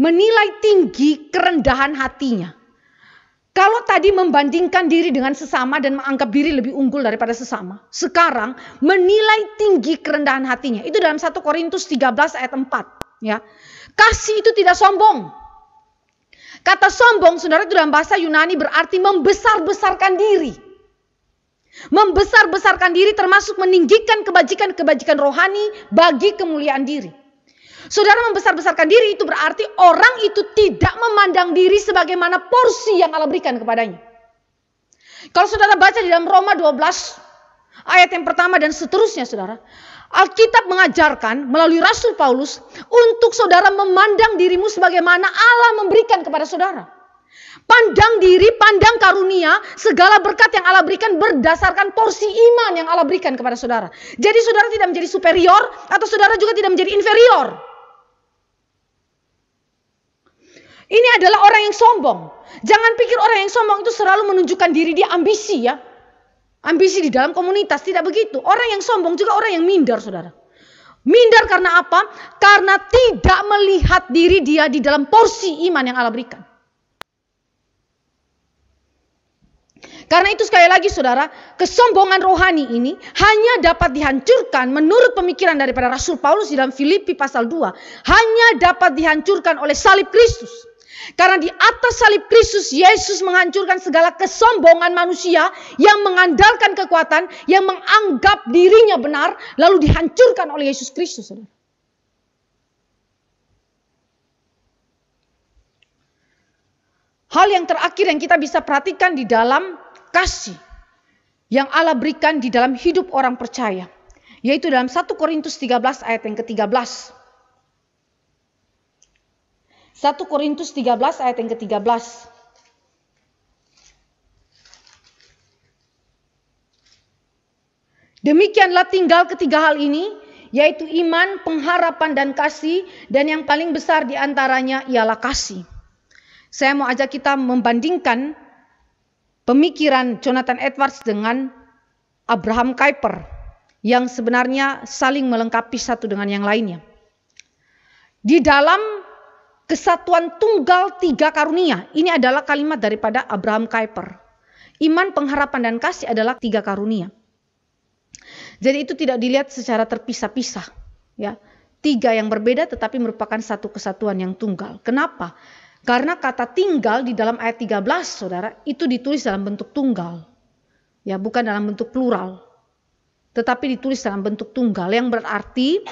Menilai tinggi kerendahan hatinya. Kalau tadi membandingkan diri dengan sesama dan menganggap diri lebih unggul daripada sesama. Sekarang menilai tinggi kerendahan hatinya. Itu dalam 1 Korintus 13 ayat 4. Ya. Kasih itu tidak sombong. Kata sombong saudara dalam bahasa Yunani berarti membesar-besarkan diri. Membesar-besarkan diri termasuk meninggikan kebajikan-kebajikan rohani bagi kemuliaan diri. Saudara membesar-besarkan diri itu berarti orang itu tidak memandang diri sebagaimana porsi yang Allah berikan kepadanya. Kalau saudara baca di dalam Roma 12 ayat yang pertama dan seterusnya saudara. Alkitab mengajarkan melalui Rasul Paulus untuk saudara memandang dirimu sebagaimana Allah memberikan kepada saudara. Pandang diri, pandang karunia, segala berkat yang Allah berikan berdasarkan porsi iman yang Allah berikan kepada saudara. Jadi saudara tidak menjadi superior atau saudara juga tidak menjadi inferior. Ini adalah orang yang sombong. Jangan pikir orang yang sombong itu selalu menunjukkan diri dia ambisi ya. Ambisi di dalam komunitas tidak begitu. Orang yang sombong juga orang yang minder, Saudara. Minder karena apa? Karena tidak melihat diri dia di dalam porsi iman yang Allah berikan. Karena itu sekali lagi saudara, kesombongan rohani ini hanya dapat dihancurkan menurut pemikiran daripada Rasul Paulus di dalam Filipi pasal 2. Hanya dapat dihancurkan oleh salib Kristus. Karena di atas salib Kristus, Yesus menghancurkan segala kesombongan manusia yang mengandalkan kekuatan, yang menganggap dirinya benar, lalu dihancurkan oleh Yesus Kristus. Hal yang terakhir yang kita bisa perhatikan di dalam kasih yang Allah berikan di dalam hidup orang percaya. Yaitu dalam 1 Korintus 13 ayat yang ke-13. 1 Korintus 13 ayat yang ke-13. Demikianlah tinggal ketiga hal ini, yaitu iman, pengharapan, dan kasih, dan yang paling besar diantaranya ialah kasih. Saya mau ajak kita membandingkan pemikiran Jonathan Edwards dengan Abraham Kuyper yang sebenarnya saling melengkapi satu dengan yang lainnya. Di dalam kesatuan tunggal tiga karunia, ini adalah kalimat daripada Abraham Kuyper. Iman, pengharapan, dan kasih adalah tiga karunia. Jadi itu tidak dilihat secara terpisah-pisah, ya. Tiga yang berbeda tetapi merupakan satu kesatuan yang tunggal. Kenapa? Karena kata tinggal di dalam ayat 13 Saudara itu ditulis dalam bentuk tunggal. Ya, bukan dalam bentuk plural. Tetapi ditulis dalam bentuk tunggal yang berarti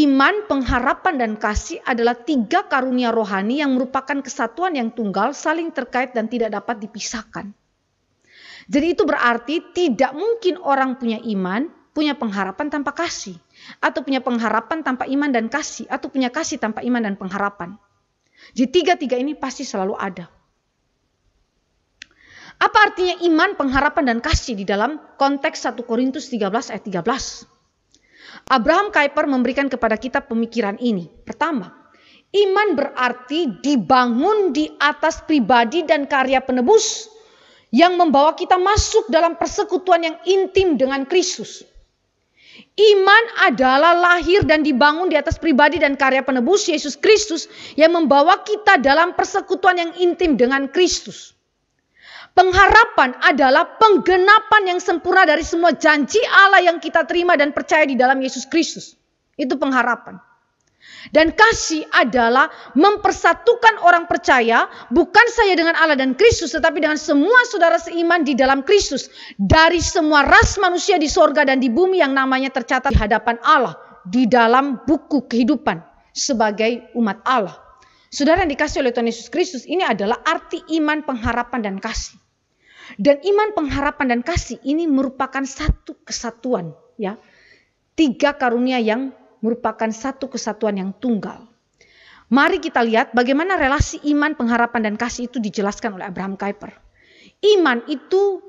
iman, pengharapan, dan kasih adalah tiga karunia rohani yang merupakan kesatuan yang tunggal, saling terkait, dan tidak dapat dipisahkan. Jadi, itu berarti tidak mungkin orang punya iman, punya pengharapan tanpa kasih, atau punya pengharapan tanpa iman dan kasih, atau punya kasih tanpa iman dan pengharapan. Jadi tiga-tiga ini pasti selalu ada. Apa artinya iman, pengharapan, dan kasih di dalam konteks 1 Korintus 13 ayat 13? Abraham Kuyper memberikan kepada kita pemikiran ini. Pertama, iman berarti dibangun di atas pribadi dan karya penebus yang membawa kita masuk dalam persekutuan yang intim dengan Kristus. Iman adalah lahir dan dibangun di atas pribadi dan karya penebus Yesus Kristus yang membawa kita dalam persekutuan yang intim dengan Kristus. Pengharapan adalah penggenapan yang sempurna dari semua janji Allah yang kita terima dan percaya di dalam Yesus Kristus. Itu pengharapan. Dan kasih adalah mempersatukan orang percaya, bukan saya dengan Allah dan Kristus, tetapi dengan semua saudara seiman di dalam Kristus. Dari semua ras manusia di sorga dan di bumi yang namanya tercatat di hadapan Allah. Di dalam buku kehidupan sebagai umat Allah. Saudara yang dikasih oleh Tuhan Yesus Kristus ini adalah arti iman, pengharapan, dan kasih. Dan iman, pengharapan, dan kasih ini merupakan satu kesatuan. ya Tiga karunia yang merupakan satu kesatuan yang tunggal. Mari kita lihat bagaimana relasi iman, pengharapan, dan kasih itu dijelaskan oleh Abraham Kuyper. Iman itu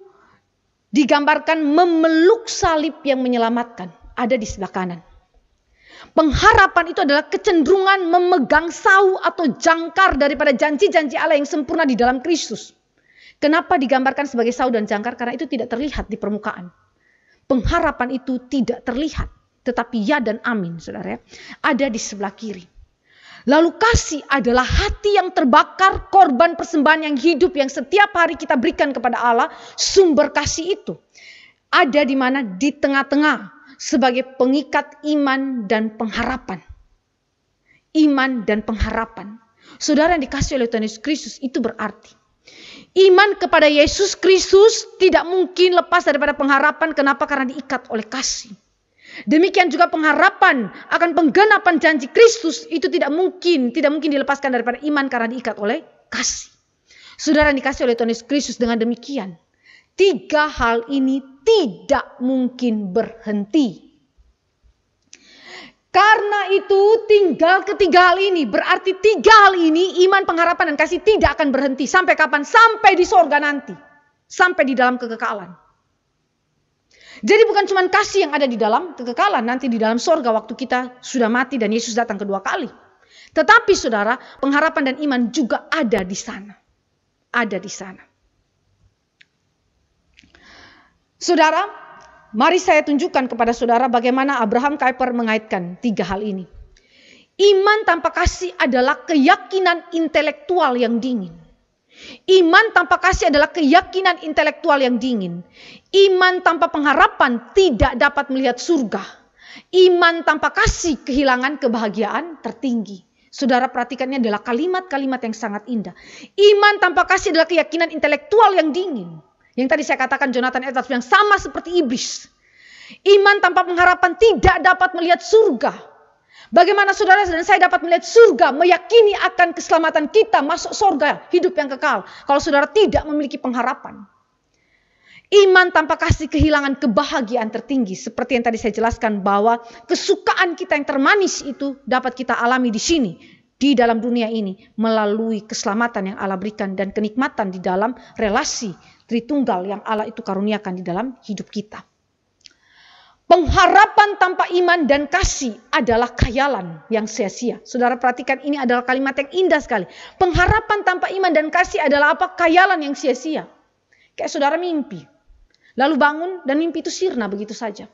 digambarkan memeluk salib yang menyelamatkan, ada di sebelah kanan. Pengharapan itu adalah kecenderungan memegang sau atau jangkar daripada janji-janji Allah yang sempurna di dalam Kristus. Kenapa digambarkan sebagai sau dan jangkar? Karena itu tidak terlihat di permukaan. Pengharapan itu tidak terlihat. Tetapi ya dan amin, saudara ya, ada di sebelah kiri. Lalu kasih adalah hati yang terbakar, korban persembahan yang hidup yang setiap hari kita berikan kepada Allah, sumber kasih itu. Ada di mana? Di tengah-tengah sebagai pengikat iman dan pengharapan. Iman dan pengharapan. Saudara yang dikasih oleh Tuhan Yesus Kristus itu berarti Iman kepada Yesus Kristus tidak mungkin lepas daripada pengharapan. Kenapa? Karena diikat oleh kasih. Demikian juga pengharapan akan penggenapan janji Kristus itu tidak mungkin, tidak mungkin dilepaskan daripada iman karena diikat oleh kasih. Saudara dikasih oleh Tuhan Yesus Kristus dengan demikian. Tiga hal ini tidak mungkin berhenti. Karena itu tinggal ketiga hal ini. Berarti tiga hal ini iman, pengharapan, dan kasih tidak akan berhenti. Sampai kapan? Sampai di sorga nanti. Sampai di dalam kekekalan. Jadi bukan cuma kasih yang ada di dalam kekekalan, nanti di dalam sorga waktu kita sudah mati dan Yesus datang kedua kali. Tetapi saudara, pengharapan dan iman juga ada di sana. Ada di sana. Saudara, mari saya tunjukkan kepada saudara bagaimana Abraham Kuyper mengaitkan tiga hal ini. Iman tanpa kasih adalah keyakinan intelektual yang dingin. Iman tanpa kasih adalah keyakinan intelektual yang dingin. Iman tanpa pengharapan tidak dapat melihat surga. Iman tanpa kasih kehilangan kebahagiaan tertinggi. Saudara perhatikannya adalah kalimat-kalimat yang sangat indah. Iman tanpa kasih adalah keyakinan intelektual yang dingin. Yang tadi saya katakan Jonathan Edwards yang sama seperti iblis. Iman tanpa pengharapan tidak dapat melihat surga. Bagaimana saudara dan saya dapat melihat surga, meyakini akan keselamatan kita masuk surga, hidup yang kekal. Kalau saudara tidak memiliki pengharapan. Iman tanpa kasih kehilangan kebahagiaan tertinggi. Seperti yang tadi saya jelaskan bahwa kesukaan kita yang termanis itu dapat kita alami di sini. Di dalam dunia ini melalui keselamatan yang Allah berikan dan kenikmatan di dalam relasi Tritunggal yang Allah itu karuniakan di dalam hidup kita. Pengharapan tanpa iman dan kasih adalah khayalan yang sia-sia. Saudara perhatikan ini adalah kalimat yang indah sekali. Pengharapan tanpa iman dan kasih adalah apa? Khayalan yang sia-sia. Kayak saudara mimpi. Lalu bangun dan mimpi itu sirna begitu saja.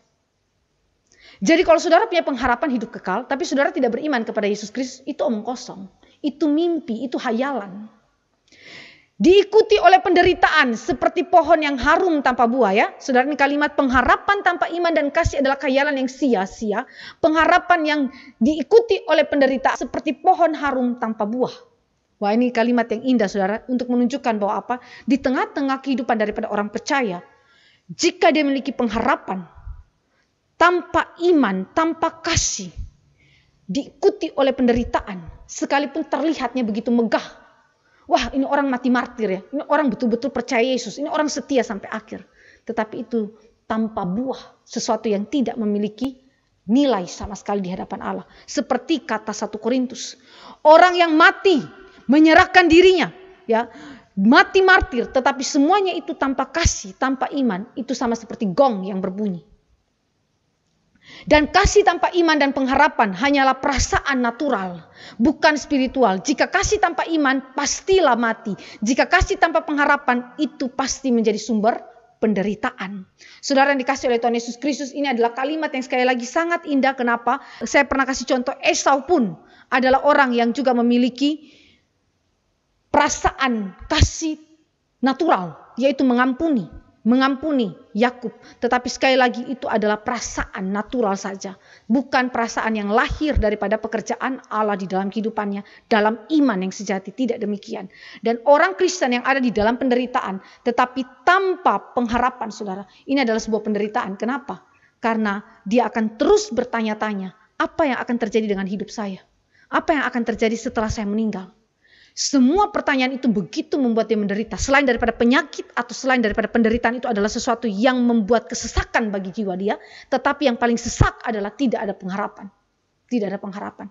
Jadi kalau saudara punya pengharapan hidup kekal, tapi saudara tidak beriman kepada Yesus Kristus, itu omong kosong. Itu mimpi, itu khayalan. Diikuti oleh penderitaan seperti pohon yang harum tanpa buah ya. Saudara ini kalimat pengharapan tanpa iman dan kasih adalah khayalan yang sia-sia. Pengharapan yang diikuti oleh penderitaan seperti pohon harum tanpa buah. Wah ini kalimat yang indah saudara untuk menunjukkan bahwa apa? Di tengah-tengah kehidupan daripada orang percaya. Jika dia memiliki pengharapan tanpa iman, tanpa kasih. Diikuti oleh penderitaan. Sekalipun terlihatnya begitu megah wah ini orang mati martir ya, ini orang betul-betul percaya Yesus, ini orang setia sampai akhir. Tetapi itu tanpa buah, sesuatu yang tidak memiliki nilai sama sekali di hadapan Allah. Seperti kata 1 Korintus, orang yang mati menyerahkan dirinya, ya mati martir, tetapi semuanya itu tanpa kasih, tanpa iman, itu sama seperti gong yang berbunyi. Dan kasih tanpa iman dan pengharapan hanyalah perasaan natural, bukan spiritual. Jika kasih tanpa iman, pastilah mati. Jika kasih tanpa pengharapan, itu pasti menjadi sumber penderitaan. Saudara yang dikasih oleh Tuhan Yesus Kristus ini adalah kalimat yang sekali lagi sangat indah. Kenapa? Saya pernah kasih contoh Esau pun adalah orang yang juga memiliki perasaan kasih natural, yaitu mengampuni mengampuni Yakub, tetapi sekali lagi itu adalah perasaan natural saja, bukan perasaan yang lahir daripada pekerjaan Allah di dalam kehidupannya, dalam iman yang sejati tidak demikian. Dan orang Kristen yang ada di dalam penderitaan, tetapi tanpa pengharapan, saudara, ini adalah sebuah penderitaan. Kenapa? Karena dia akan terus bertanya-tanya, apa yang akan terjadi dengan hidup saya? Apa yang akan terjadi setelah saya meninggal? Semua pertanyaan itu begitu membuat dia menderita. Selain daripada penyakit atau selain daripada penderitaan itu adalah sesuatu yang membuat kesesakan bagi jiwa dia. Tetapi yang paling sesak adalah tidak ada pengharapan. Tidak ada pengharapan.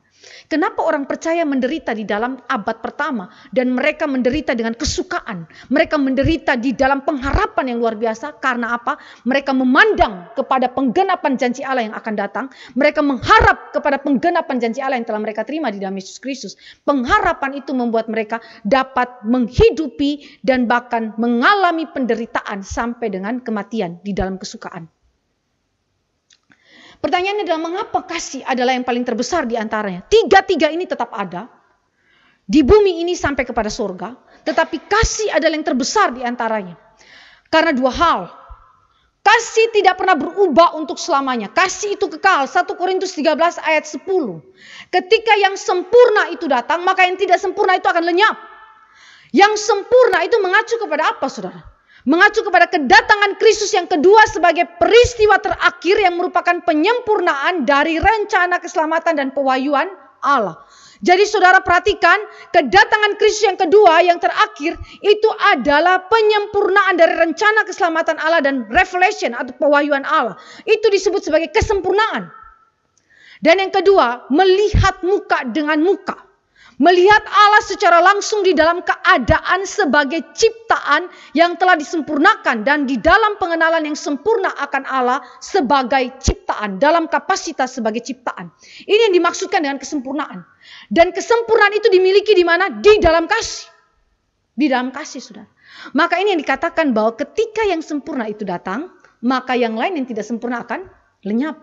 Kenapa orang percaya menderita di dalam abad pertama dan mereka menderita dengan kesukaan? Mereka menderita di dalam pengharapan yang luar biasa karena apa? Mereka memandang kepada penggenapan janji Allah yang akan datang. Mereka mengharap kepada penggenapan janji Allah yang telah mereka terima di dalam Yesus Kristus. Pengharapan itu membuat mereka dapat menghidupi dan bahkan mengalami penderitaan sampai dengan kematian di dalam kesukaan. Pertanyaannya adalah mengapa kasih adalah yang paling terbesar di antaranya? Tiga-tiga ini tetap ada. Di bumi ini sampai kepada surga. Tetapi kasih adalah yang terbesar di antaranya. Karena dua hal. Kasih tidak pernah berubah untuk selamanya. Kasih itu kekal. 1 Korintus 13 ayat 10. Ketika yang sempurna itu datang, maka yang tidak sempurna itu akan lenyap. Yang sempurna itu mengacu kepada apa saudara? Mengacu kepada kedatangan Kristus yang kedua sebagai peristiwa terakhir yang merupakan penyempurnaan dari rencana keselamatan dan pewahyuan Allah. Jadi saudara perhatikan, kedatangan Kristus yang kedua, yang terakhir, itu adalah penyempurnaan dari rencana keselamatan Allah dan revelation atau pewahyuan Allah. Itu disebut sebagai kesempurnaan. Dan yang kedua, melihat muka dengan muka. Melihat Allah secara langsung di dalam keadaan sebagai ciptaan yang telah disempurnakan dan di dalam pengenalan yang sempurna akan Allah sebagai ciptaan, dalam kapasitas sebagai ciptaan. Ini yang dimaksudkan dengan kesempurnaan. Dan kesempurnaan itu dimiliki di mana? Di dalam kasih. Di dalam kasih, sudah Maka ini yang dikatakan bahwa ketika yang sempurna itu datang, maka yang lain yang tidak sempurna akan lenyap.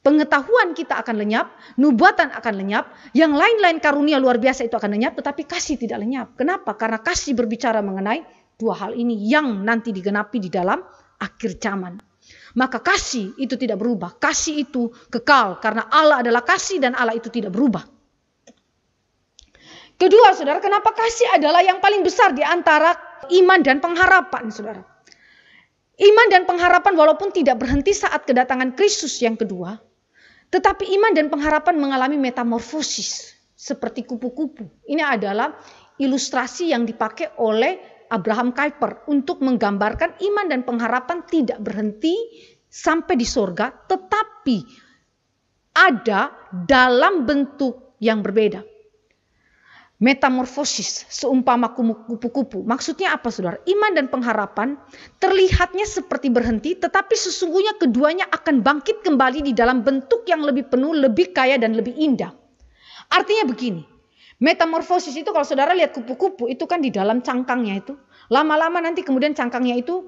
Pengetahuan kita akan lenyap, nubuatan akan lenyap, yang lain-lain karunia luar biasa itu akan lenyap, tetapi kasih tidak lenyap. Kenapa? Karena kasih berbicara mengenai dua hal ini yang nanti digenapi di dalam akhir zaman. Maka kasih itu tidak berubah, kasih itu kekal karena Allah adalah kasih dan Allah itu tidak berubah. Kedua, saudara, kenapa kasih adalah yang paling besar di antara iman dan pengharapan, saudara? Iman dan pengharapan walaupun tidak berhenti saat kedatangan Kristus yang kedua, tetapi iman dan pengharapan mengalami metamorfosis seperti kupu-kupu. Ini adalah ilustrasi yang dipakai oleh Abraham Kuyper untuk menggambarkan iman dan pengharapan tidak berhenti sampai di sorga, tetapi ada dalam bentuk yang berbeda metamorfosis seumpama kupu-kupu. Maksudnya apa saudara? Iman dan pengharapan terlihatnya seperti berhenti tetapi sesungguhnya keduanya akan bangkit kembali di dalam bentuk yang lebih penuh, lebih kaya dan lebih indah. Artinya begini, metamorfosis itu kalau saudara lihat kupu-kupu itu kan di dalam cangkangnya itu. Lama-lama nanti kemudian cangkangnya itu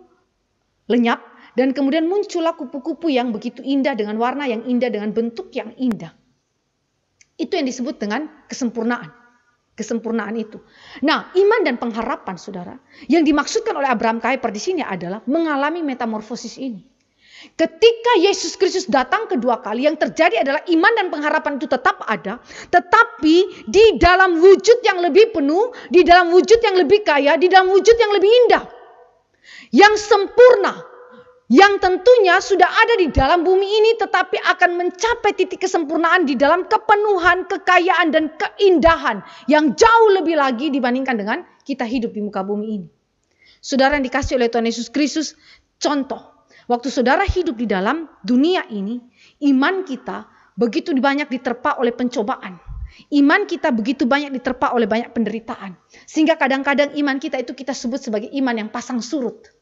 lenyap dan kemudian muncullah kupu-kupu yang begitu indah dengan warna yang indah dengan bentuk yang indah. Itu yang disebut dengan kesempurnaan kesempurnaan itu. Nah, iman dan pengharapan saudara, yang dimaksudkan oleh Abraham Kuyper di sini adalah mengalami metamorfosis ini. Ketika Yesus Kristus datang kedua kali, yang terjadi adalah iman dan pengharapan itu tetap ada, tetapi di dalam wujud yang lebih penuh, di dalam wujud yang lebih kaya, di dalam wujud yang lebih indah, yang sempurna, yang tentunya sudah ada di dalam bumi ini tetapi akan mencapai titik kesempurnaan di dalam kepenuhan, kekayaan dan keindahan yang jauh lebih lagi dibandingkan dengan kita hidup di muka bumi ini. Saudara yang dikasih oleh Tuhan Yesus Kristus, contoh. Waktu saudara hidup di dalam dunia ini, iman kita begitu banyak diterpa oleh pencobaan. Iman kita begitu banyak diterpa oleh banyak penderitaan. Sehingga kadang-kadang iman kita itu kita sebut sebagai iman yang pasang surut.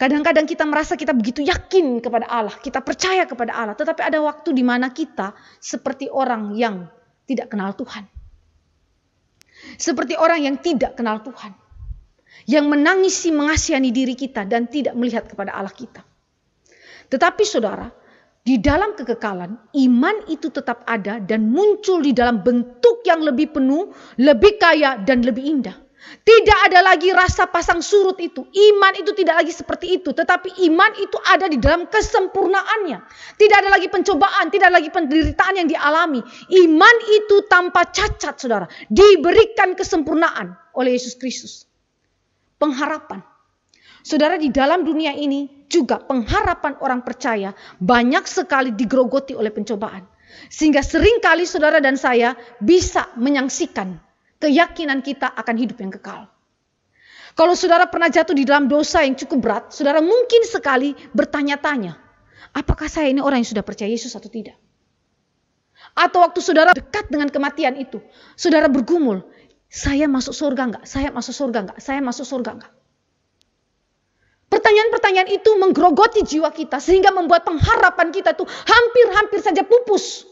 Kadang-kadang kita merasa kita begitu yakin kepada Allah, kita percaya kepada Allah, tetapi ada waktu di mana kita seperti orang yang tidak kenal Tuhan. Seperti orang yang tidak kenal Tuhan. Yang menangisi mengasihani diri kita dan tidak melihat kepada Allah kita. Tetapi saudara, di dalam kekekalan, iman itu tetap ada dan muncul di dalam bentuk yang lebih penuh, lebih kaya, dan lebih indah. Tidak ada lagi rasa pasang surut itu. Iman itu tidak lagi seperti itu. Tetapi iman itu ada di dalam kesempurnaannya. Tidak ada lagi pencobaan, tidak ada lagi penderitaan yang dialami. Iman itu tanpa cacat saudara. Diberikan kesempurnaan oleh Yesus Kristus. Pengharapan. Saudara di dalam dunia ini juga pengharapan orang percaya banyak sekali digerogoti oleh pencobaan. Sehingga seringkali saudara dan saya bisa menyaksikan keyakinan kita akan hidup yang kekal. Kalau saudara pernah jatuh di dalam dosa yang cukup berat, saudara mungkin sekali bertanya-tanya, apakah saya ini orang yang sudah percaya Yesus atau tidak? Atau waktu saudara dekat dengan kematian itu, saudara bergumul, saya masuk surga enggak? Saya masuk surga enggak? Saya masuk surga enggak? Pertanyaan-pertanyaan itu menggerogoti jiwa kita sehingga membuat pengharapan kita itu hampir-hampir saja pupus.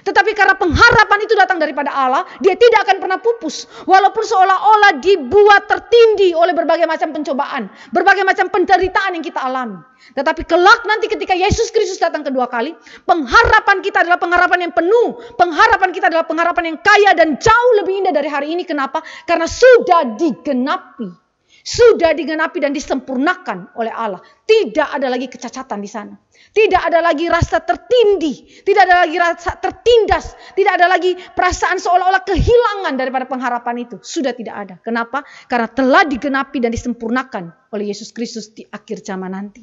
Tetapi karena pengharapan itu datang daripada Allah, dia tidak akan pernah pupus. Walaupun seolah-olah dibuat tertindih oleh berbagai macam pencobaan, berbagai macam penderitaan yang kita alami. Tetapi kelak nanti ketika Yesus Kristus datang kedua kali, pengharapan kita adalah pengharapan yang penuh. Pengharapan kita adalah pengharapan yang kaya dan jauh lebih indah dari hari ini. Kenapa? Karena sudah digenapi sudah digenapi dan disempurnakan oleh Allah. Tidak ada lagi kecacatan di sana. Tidak ada lagi rasa tertindih, tidak ada lagi rasa tertindas, tidak ada lagi perasaan seolah-olah kehilangan daripada pengharapan itu. Sudah tidak ada. Kenapa? Karena telah digenapi dan disempurnakan oleh Yesus Kristus di akhir zaman nanti.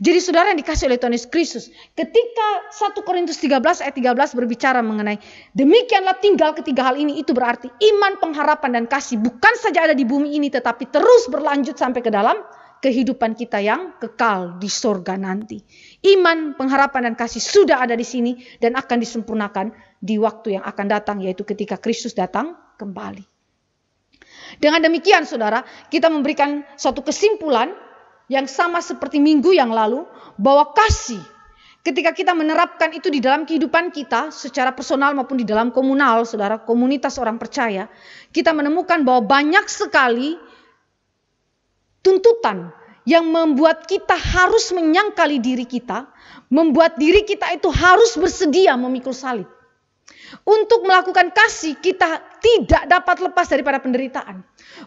Jadi saudara yang dikasih oleh Tuhan Yesus Kristus, ketika 1 Korintus 13 ayat 13 berbicara mengenai demikianlah tinggal ketiga hal ini itu berarti iman, pengharapan dan kasih bukan saja ada di bumi ini tetapi terus berlanjut sampai ke dalam kehidupan kita yang kekal di sorga nanti. Iman, pengharapan dan kasih sudah ada di sini dan akan disempurnakan di waktu yang akan datang yaitu ketika Kristus datang kembali. Dengan demikian saudara, kita memberikan suatu kesimpulan yang sama seperti minggu yang lalu bahwa kasih ketika kita menerapkan itu di dalam kehidupan kita secara personal maupun di dalam komunal, saudara komunitas orang percaya, kita menemukan bahwa banyak sekali tuntutan yang membuat kita harus menyangkali diri kita, membuat diri kita itu harus bersedia memikul salib. Untuk melakukan kasih, kita tidak dapat lepas daripada penderitaan.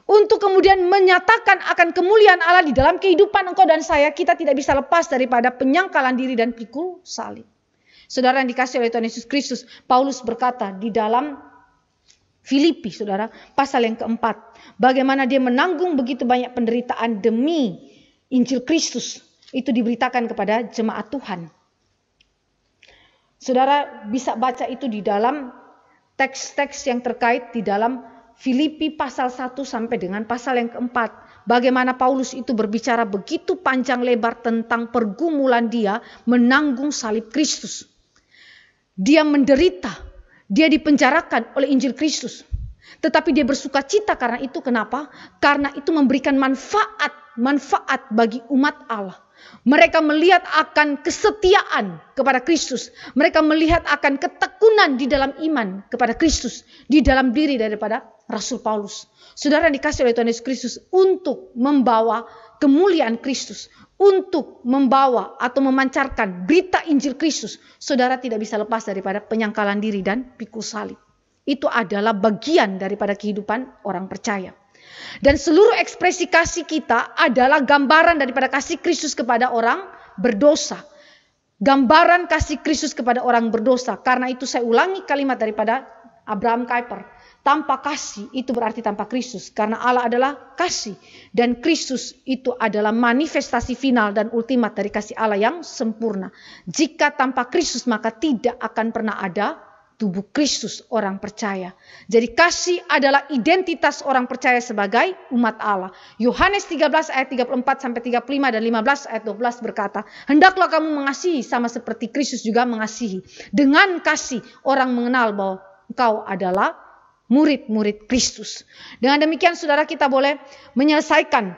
Untuk kemudian menyatakan akan kemuliaan Allah di dalam kehidupan engkau dan saya, kita tidak bisa lepas daripada penyangkalan diri dan pikul salib. Saudara yang dikasih oleh Tuhan Yesus Kristus, Paulus berkata di dalam Filipi, saudara, pasal yang keempat. Bagaimana dia menanggung begitu banyak penderitaan demi Injil Kristus. Itu diberitakan kepada jemaat Tuhan. Saudara bisa baca itu di dalam teks-teks yang terkait di dalam Filipi pasal 1 sampai dengan pasal yang keempat. Bagaimana Paulus itu berbicara begitu panjang lebar tentang pergumulan dia menanggung salib Kristus. Dia menderita, dia dipenjarakan oleh Injil Kristus. Tetapi dia bersuka cita karena itu kenapa? Karena itu memberikan manfaat, manfaat bagi umat Allah. Mereka melihat akan kesetiaan kepada Kristus. Mereka melihat akan ketekunan di dalam iman kepada Kristus. Di dalam diri daripada Rasul Paulus. Saudara dikasih oleh Tuhan Yesus Kristus untuk membawa kemuliaan Kristus. Untuk membawa atau memancarkan berita Injil Kristus. Saudara tidak bisa lepas daripada penyangkalan diri dan pikul salib. Itu adalah bagian daripada kehidupan orang percaya. Dan seluruh ekspresi kasih kita adalah gambaran daripada kasih Kristus kepada orang berdosa. Gambaran kasih Kristus kepada orang berdosa. Karena itu saya ulangi kalimat daripada Abraham Kuyper. Tanpa kasih itu berarti tanpa Kristus. Karena Allah adalah kasih. Dan Kristus itu adalah manifestasi final dan ultimat dari kasih Allah yang sempurna. Jika tanpa Kristus maka tidak akan pernah ada tubuh Kristus orang percaya. Jadi kasih adalah identitas orang percaya sebagai umat Allah. Yohanes 13 ayat 34 sampai 35 dan 15 ayat 12 berkata, "Hendaklah kamu mengasihi sama seperti Kristus juga mengasihi. Dengan kasih orang mengenal bahwa engkau adalah murid-murid Kristus." Dengan demikian Saudara kita boleh menyelesaikan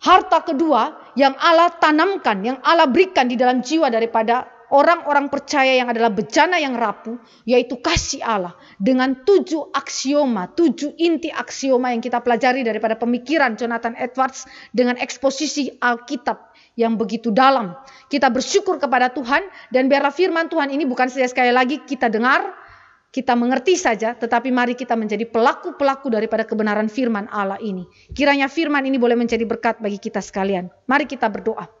harta kedua yang Allah tanamkan, yang Allah berikan di dalam jiwa daripada orang-orang percaya yang adalah bejana yang rapuh, yaitu kasih Allah dengan tujuh aksioma, tujuh inti aksioma yang kita pelajari daripada pemikiran Jonathan Edwards dengan eksposisi Alkitab yang begitu dalam. Kita bersyukur kepada Tuhan dan biarlah firman Tuhan ini bukan saja sekali lagi kita dengar, kita mengerti saja, tetapi mari kita menjadi pelaku-pelaku daripada kebenaran firman Allah ini. Kiranya firman ini boleh menjadi berkat bagi kita sekalian. Mari kita berdoa.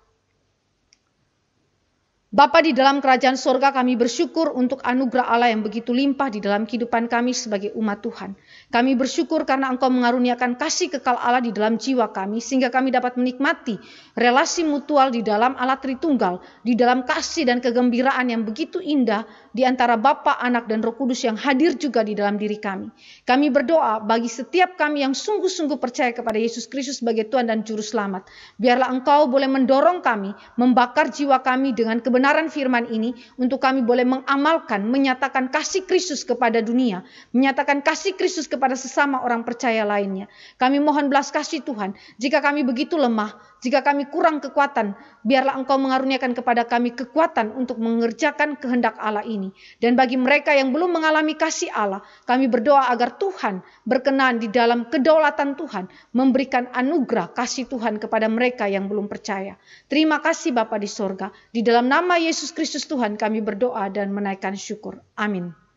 Bapa di dalam kerajaan surga kami bersyukur untuk anugerah Allah yang begitu limpah di dalam kehidupan kami sebagai umat Tuhan. Kami bersyukur karena engkau mengaruniakan kasih kekal Allah di dalam jiwa kami sehingga kami dapat menikmati relasi mutual di dalam Allah Tritunggal, di dalam kasih dan kegembiraan yang begitu indah di antara Bapa, Anak, dan Roh Kudus yang hadir juga di dalam diri kami. Kami berdoa bagi setiap kami yang sungguh-sungguh percaya kepada Yesus Kristus sebagai Tuhan dan Juru Selamat. Biarlah engkau boleh mendorong kami, membakar jiwa kami dengan kebenaran kebenaran firman ini untuk kami boleh mengamalkan, menyatakan kasih Kristus kepada dunia, menyatakan kasih Kristus kepada sesama orang percaya lainnya. Kami mohon belas kasih Tuhan, jika kami begitu lemah, jika kami kurang kekuatan, biarlah Engkau mengaruniakan kepada kami kekuatan untuk mengerjakan kehendak Allah ini. Dan bagi mereka yang belum mengalami kasih Allah, kami berdoa agar Tuhan berkenan di dalam kedaulatan Tuhan, memberikan anugerah kasih Tuhan kepada mereka yang belum percaya. Terima kasih Bapa di sorga. Di dalam nama Yesus Kristus Tuhan kami berdoa dan menaikkan syukur. Amin.